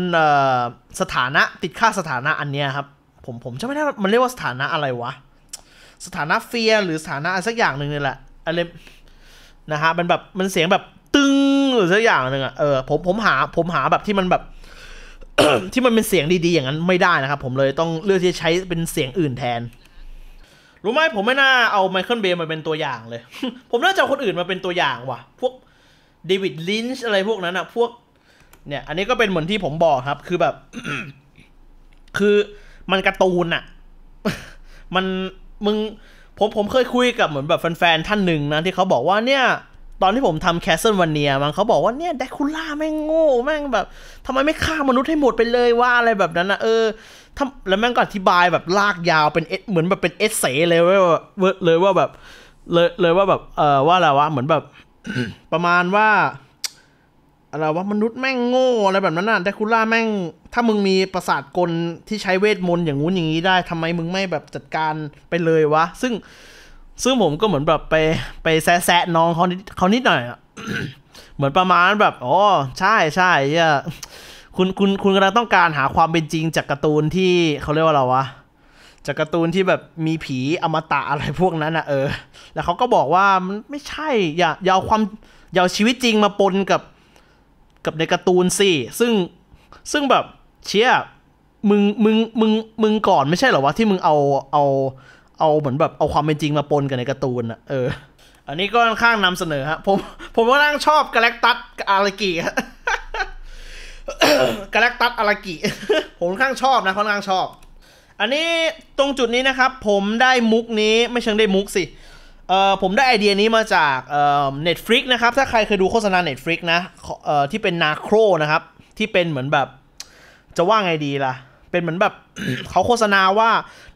สถานะติดค่าสถานะอันเนี้ยครับผมผมจะไม่ได้มันเรียกว่าสถานะอะไรวะสถานะเฟียหรือสถานะสักอย่างหนึ่งนี่แหละอะไรนะฮะมันแบบมันเสียงแบบตึ้งหรือสักอย่างหนึ่งอะเออผมผมหา ผมหาแบบที่มันแบบ ที่มันเป็นเสียงดีๆอย่างนั้นไม่ได้นะครับผมเลยต้องเลือกที่จะใช้เป็นเสียงอื่นแทนรู้ไหมผมไม่น่าเอาไมเคิลเบย์มาเป็นตัวอย่างเลยผมน่าจะคนอื่นมาเป็นตัวอย่างว่ะ พวก เดวิดลินช์อะไรพวกนั้นอะพวก เนี่ย อันนี้ก็เป็นเหมือนที่ผมบอกครับ คือแบบคือมันการ์ตูนอะมันมึงผมผมเคยคุยกับเหมือนแบบแฟนๆท่านหนึ่งนะ ที่เขาบอกว่าเนี่ย ตอนที่ผมทำแคสเซิลวันเนียมันเขาบอกว่าเนี่ยแดคูล่าแม่งโง่ แม่งแบบทำไมไม่ฆ่ามนุษย์ให้หมดไปเลยว่าอะไรแบบนั้นนะเออทำแล้วแม่งก็อธิบายแบบลากยาวเป็นเอเหมือนแบบเป็นเอสเซเลยว่าเลยว่าแบบ เลยเลยว่าแบบ เออว่าอะไรวะเหมือนแบบ ประมาณว่าอะไรวามนุษย์แม่งโง่อะไรแบบนั้นน่ะแต่คูล่าแม่ง ถ้ามึงมีประสาทกลที่ใช้เวท มนต์อย่างงู้นอย่างนี้ได้ ทำไมมึงไม่แบบจัดการไปเลยวะ ซึ่งซึ่งผมก็เหมือนแบบไปไปแซะน้องเขาเขานิดหน่อยอะเหมือนประมาณแบบ อ๋อ ใช่ใช่เ่ยคุณคุณคุณกำลังต้องการหาความเป็นจริง จากการ์ตูนที่เขาเรียกว่าอะไรวะ จากการ์ตูนที่แบบมีผีอมตะอะไรพวกนั้นนะเออ แล้วเขาก็บอกว่ามันไม่ใช่ อย่าอย่าเอาความอย่าเอาชีวิตจริงมาปนกับกับในการ์ตูนสิซึ่งซึ่งแบบเชีรยมึงมึงมึง มึงก่อนไม่ใช่เหรอวะ ที่มึงเอาเอา เอาเหมือนแบบ เอาความเป็นจริงมาปนกันในการ์ตูนอะเอออันนี้ก็ค่อนข้างนำเสนอฮะผม ผมก็นั่งชอบกาแล็กตัสอารากิฮะกาแล็กตัสอารากิผมค่อนข้างชอบนะค่อนข้างชอบ อันนี้ตรงจุดนี้นะครับ ผมได้มุกนี้ไม่เชิงได้มุกสิเออผมได้ไอเดียนี้มาจากเอ่อฟลิกนะครับถ้าใครเคยดูโฆษณา Netflix นะเอ่อที่เป็นนาโครนะครับ ที่เป็นเหมือนแบบ จะว่าไงดีล่ะเป็นเหมือนแบบเขาโฆษณาว่า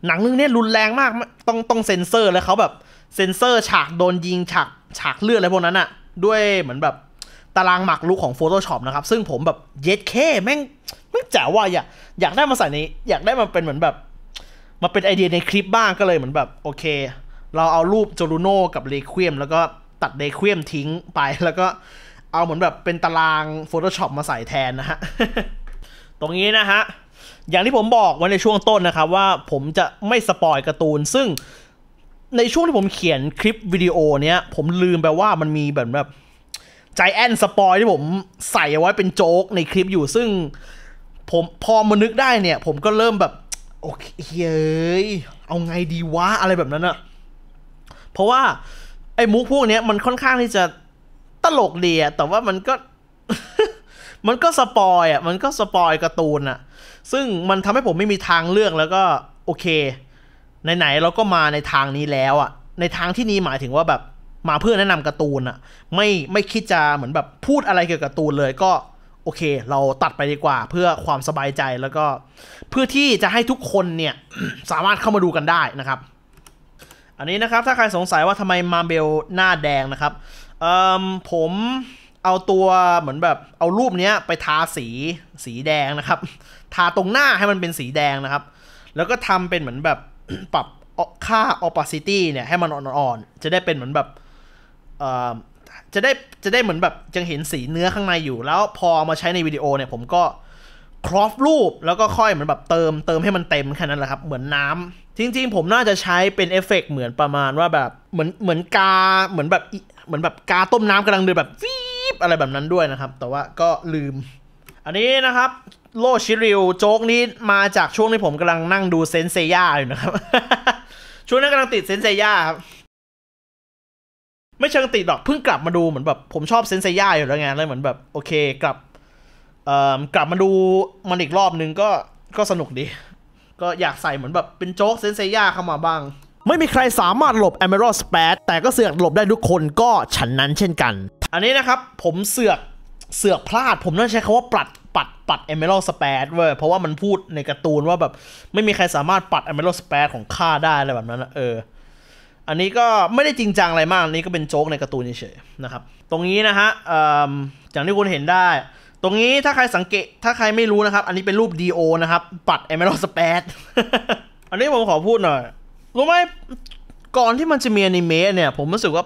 หนังเรื่องนี้รุนแรงมาก ต้องต้องเซ็นเซอร์ แล้วเขาแบบเซ็นเซอร์ ฉากโดนยิง ฉากฉากเลือดอะไรพวกนั้นอะด้วยเหมือนแบบตารางหมักลุกของ Photoshop นะครับ ซึ่งผมแบบเย็ดแค่แม่งแม่งจ๋วว่ะอยากอยากได้มาใส่ในอยากได้มาเป็นเหมือนแบบมาเป็นไอเดียในคลิปบ้างก็เลยเหมือนแบบโอเคเราเอารูปโจลูโนกับเลควีมแล้วก็ตัดเลควีมทิ้งไปแล้วก็เอาเหมือนแบบเป็นตาราง Photoshop มาใส่แทนนะฮะ ตรงนี้นะฮะอย่างที่ผมบอกไว้ในช่วงต้นนะครับว่าผมจะไม่สปอยการ์ตูนซึ่งในช่วงที่ผมเขียนคลิปวิดีโอ เนี้ย ผมลืมไปว่ามันมีแบบแบบใจแอนสปอยที่ผมใส่ไว้เป็นโจ๊ก ในคลิปอยู่ซึ่ง ผมพอมานึกได้เนี่ย ผมก็เริ่มแบบโอเคเฮ้ยเอาไงดีวะอะไรแบบนั้นอะเพราะว่าไอ้มุกพวกนี้มันค่อนข้างที่จะตลกดีอะแต่ว่ามันก็มันก็สปอยอะมันก็สปอยการ์ตูนอะซึ่งมันทำให้ผมไม่มีทางเลือกแล้วก็โอเคไหนๆเราก็มาในทางนี้แล้วอะในทางที่นี้หมายถึงว่าแบบมาเพื่อแนะนำการ์ตูนอะไม่ไม่คิดจะเหมือนแบบพูดอะไรเกี่ยวกับการ์ตูนเลยก็โอเค เราตัดไปดีกว่าเพื่อความสบายใจแล้วก็เพื่อที่จะให้ทุกคนเนี่ยสามารถเข้ามาดูกันได้นะครับอันนี้นะครับ ถ้าใครสงสัยว่าทำไมมาเบลหน้าแดงนะครับผมเอาตัวเหมือนแบบเอารูปนี้ไปทาสีสีแดงนะครับทาตรงหน้าให้มันเป็นสีแดงนะครับแล้วก็ทำเป็นเหมือนแบบปรับค่า opacity เนี่ยให้มันอ่อนๆ จะได้เป็นเหมือนแบบจะได้จะได้เหมือนแบบยังเห็นสีเนื้อข้างในอยู่ แล้วพอมาใช้ในวิดีโอเนี่ยผมก็ครอฟรูปแล้วก็ค่อยเหมือนแบบเติมเติมให้มันเต็มแค่นั้นแหละครับเหมือนน้ำจริงๆ ผมน่าจะใช้เป็นเอฟเฟกเหมือนประมาณว่าแบบเหมือนเหมือนกาเหมือนแบบเหมือนแบบกาต้มน้ำกำลังเดือดแบบฟีบอะไรแบบนั้นด้วยนะครับ แต่ว่าก็ลืม อันนี้นะครับโลชิริวโจ๊กนี้มาจากช่วงที่ผมกำลังนั่งดูเซนเซย่าอยู่นะครับ ช่วงนั้นกำลังติดเซนเซย่าครับไม่เชิงติดหรอกเพิ่งกลับมาดูเหมือนแบบผมชอบเซนเซย่าอยู่แล้วไงเลยเหมือนแบบโอเคกลับกลับมาดูมันอีกรอบนึงก็ก็สนุกดี ก็อยากใส่เหมือนแบบเป็นโจ๊กเซนเซย่าเข้ามาบ้าง ไม่มีใครสามารถหลบ a m e r a l d Spat แต่ก็เสือกหลบได้ทุกคนก็ฉันนั้นเช่นกัน อันนี้นะครับ ผมเสือกเสือกพลาด ผมต้องใช้คาว่าปัดปัดปัด a m e r a l d Spat เว้ยเพราะว่ามันพูดในการ์ตูนว่าแบบไม่มีใครสามารถปัด a m e r a l d Spat ของข้าได้อะไรแบบนั้นเอออันนี้ก็ไม่ได้จริงจังอะไรมากอันนี้ก็เป็นโจ๊กในการ์ตูนเฉยๆนะครับตรงนี้นะฮะอย่างที่คุณเห็นได้ตรงนี้ถ้าใครสังเกตถ้าใครไม่รู้นะครับ อันนี้เป็นรูป DO นะครับ ปัด e อ e r a l d สแปด อันนี้ผมขอพูดหน่อย รู้ไหมก่อนที่มันจะมีอนิเมะเนี่ย ผมรู้สึกว่า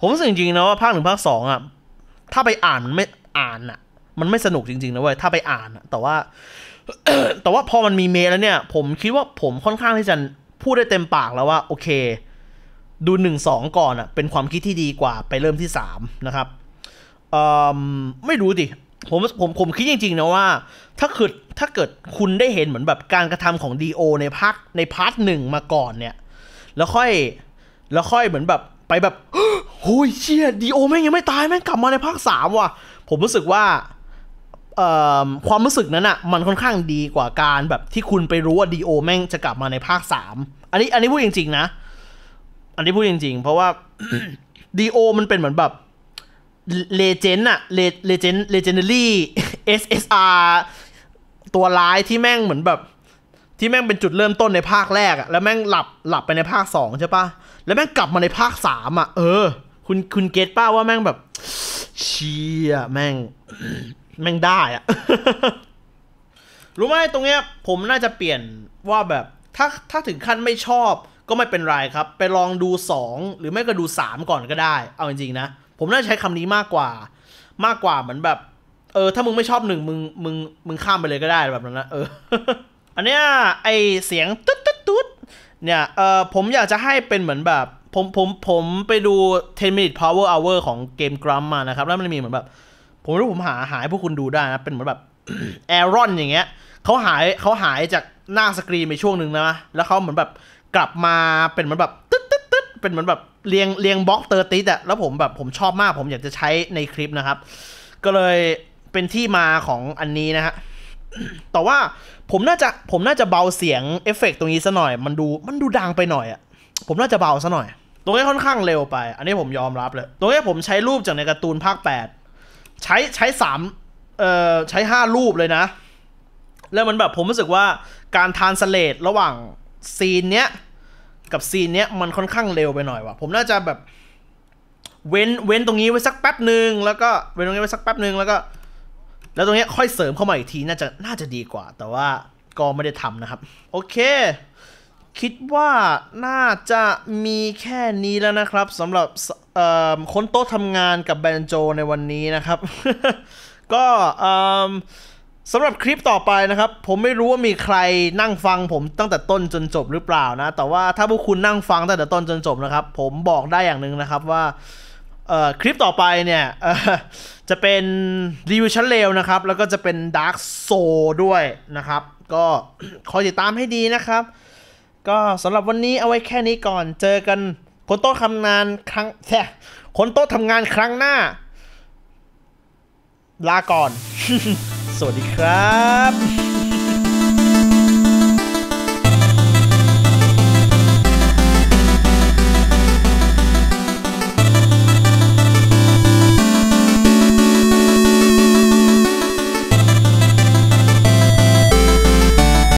ผมรู้สึกจริงๆ นะว่าภาคหนึ่งภาคสองอ่ะ ถ้าไปอ่านมันไม่อ่านอ่ะมันไม่สนุกจริงๆ นะเว้ยถ้าไปอ่านอะแต่ว่า แต่ว่าพอมันมีเมะแล้วเนี่ย ผมคิดว่าผมค่อนข้างที่จะพูดได้เต็มปากแล้วว่าโอเค ดูหนึ่งสองก่อนอ่ะเป็นความคิดที่ดีกว่าไปเริ่มที่สามนะครับไม่รู้ดิผมผมผมคิดจริง ๆ นะว่า ถ้าเกิดถ้าเกิดคุณได้เห็นเหมือนแบบการกระทำของดีโอ ในพักในพาร์ทหนึ่งมาก่อนเนี่ย แล้วค่อยแล้วค่อยเหมือนแบบไปแบบโอ้ยเชี่ยดีโอแม่งยังไม่ตายแม่งกลับมาในภาคสามว่ะ ผมรู้สึกว่าความรู้สึกนั้นอะมันค่อนข้างดีกว่าการแบบที่คุณไปรู้ว่าดีโอแม่งจะกลับมาในภาคสามอันนี้ อันนี้พูดจริงๆ นะ อันนี้พูดจริงๆ เพราะว่าดีโอ มันเป็นเหมือนแบบเลเจนด์อะเลเจนด์เลเจนเดอรี่ SSR ตัวร้ายที่แม่งเหมือนแบบ ที่แม่งเป็นจุดเริ่มต้นในภาคแรกอะแล้วแม่งหลับหลับไปในภาคสองใช่ปะแล้วแม่งกลับมาในภาคสามอะเออ คุณคุณเกตป้าว่าแม่งแบบ เชียแม่งแม่งได้อะรู้ไหมตรงเนี้ยผมน่าจะเปลี่ยนว่าแบบ ถ้าถ้าถึงขั้นไม่ชอบก็ไม่เป็นไรครับ ไปลองดู2หรือไม่ก็ดู 3 ก่อนก็ได้เอาจริงๆนะผมน่าใช้คำนี้มากกว่ามากกว่าเหมือนแบบ เออ ถ้ามึงไม่ชอบหนึ่งมึงมึงมึงข้ามไปเลยก็ได้แบบนั้นนะเออ อันเนี้ยไอเสียงตุ๊ดตุ๊ดตุ๊ดเนี่ยเออผมอยากจะให้เป็นเหมือนแบบผมผมผมไปดู 10 minute power hour ของเกมกรัมมานะครับ แล้วมันมีเหมือนแบบ ผมรู้ผมหา หายพวกคุณดูได้นะเป็นเหมือนแบบแอรอนอย่างเงี้ยเขาหายเขาหายจากหน้าสกรีนไปช่วงหนึ่งนะ แล้วเขาเหมือนแบบกลับมาเป็นเหมือนแบบตึ๊ดตึ๊ดตึ๊ดเป็นเหมือนแบบเรียงเรียงบล็อกเตอร์ติสอะแล้วผมแบบผมชอบมาก ผมอยากจะใช้ในคลิปนะครับ ก็เลยเป็นที่มาของอันนี้นะฮะแต่ว่าผมน่าจะผมน่าจะเบาเสียงเอฟเฟกตรงนี้ซะหน่อย มันดูมันดูดังไปหน่อยอะผมน่าจะเบาซะหน่อยตรงนี้ค่อนข้างเร็วไป อันนี้ผมยอมรับเลยตรงนี้ผมใช้รูปจากในการ์ตูนภาค 8 ใช้ใช้สามเอ่อใช้ห้ารูปเลยนะ แล้วมันแบบผมรู้สึกว่าการทานสเลดระหว่างซีนเนี้ยกับซีนเนี้ยมันค่อนข้างเร็วไปหน่อย ว่ะผมน่าจะแบบ เว้นเว้นตรงนี้ไว้สักแป๊บหนึ่งแล้วก็เว้นตรงนี้ไว้สักแป๊บหนึ่งแล้วก็แล้วตรงนี้ค่อยเสริมเข้ามาอีกทีน่าจะน่าจะดีกว่าแต่ว่าก็ไม่ได้ทำนะครับ โอเค คิดว่าน่าจะมีแค่นี้แล้วนะครับสำหรับค้นโต๊ะทำงานกับแบนโจในวันนี้นะครับ ก็สำหรับคลิปต่อไปนะครับ ผมไม่รู้ว่ามีใครนั่งฟังผมตั้งแต่ต้นจนจบหรือเปล่านะ แต่ว่าถ้าพวกคุณนั่งฟังตั้งแต่ต้นจนจบนะครับ ผมบอกได้อย่างหนึ่งนะครับว่าคลิปต่อไปเนี่ยจะเป็นรีวิวชั้นเลวนะครับ แล้วก็จะเป็นดาร์กโซด้วยนะครับ ก็คอยติดตามให้ดีนะครับ ก็สำหรับวันนี้เอาไว้แค่นี้ก่อนเจอกันคนโต๊ะทำงานครั้งแท้คนโต๊ะทำงานครั้งหน้าลาก่อนวัสดีครับ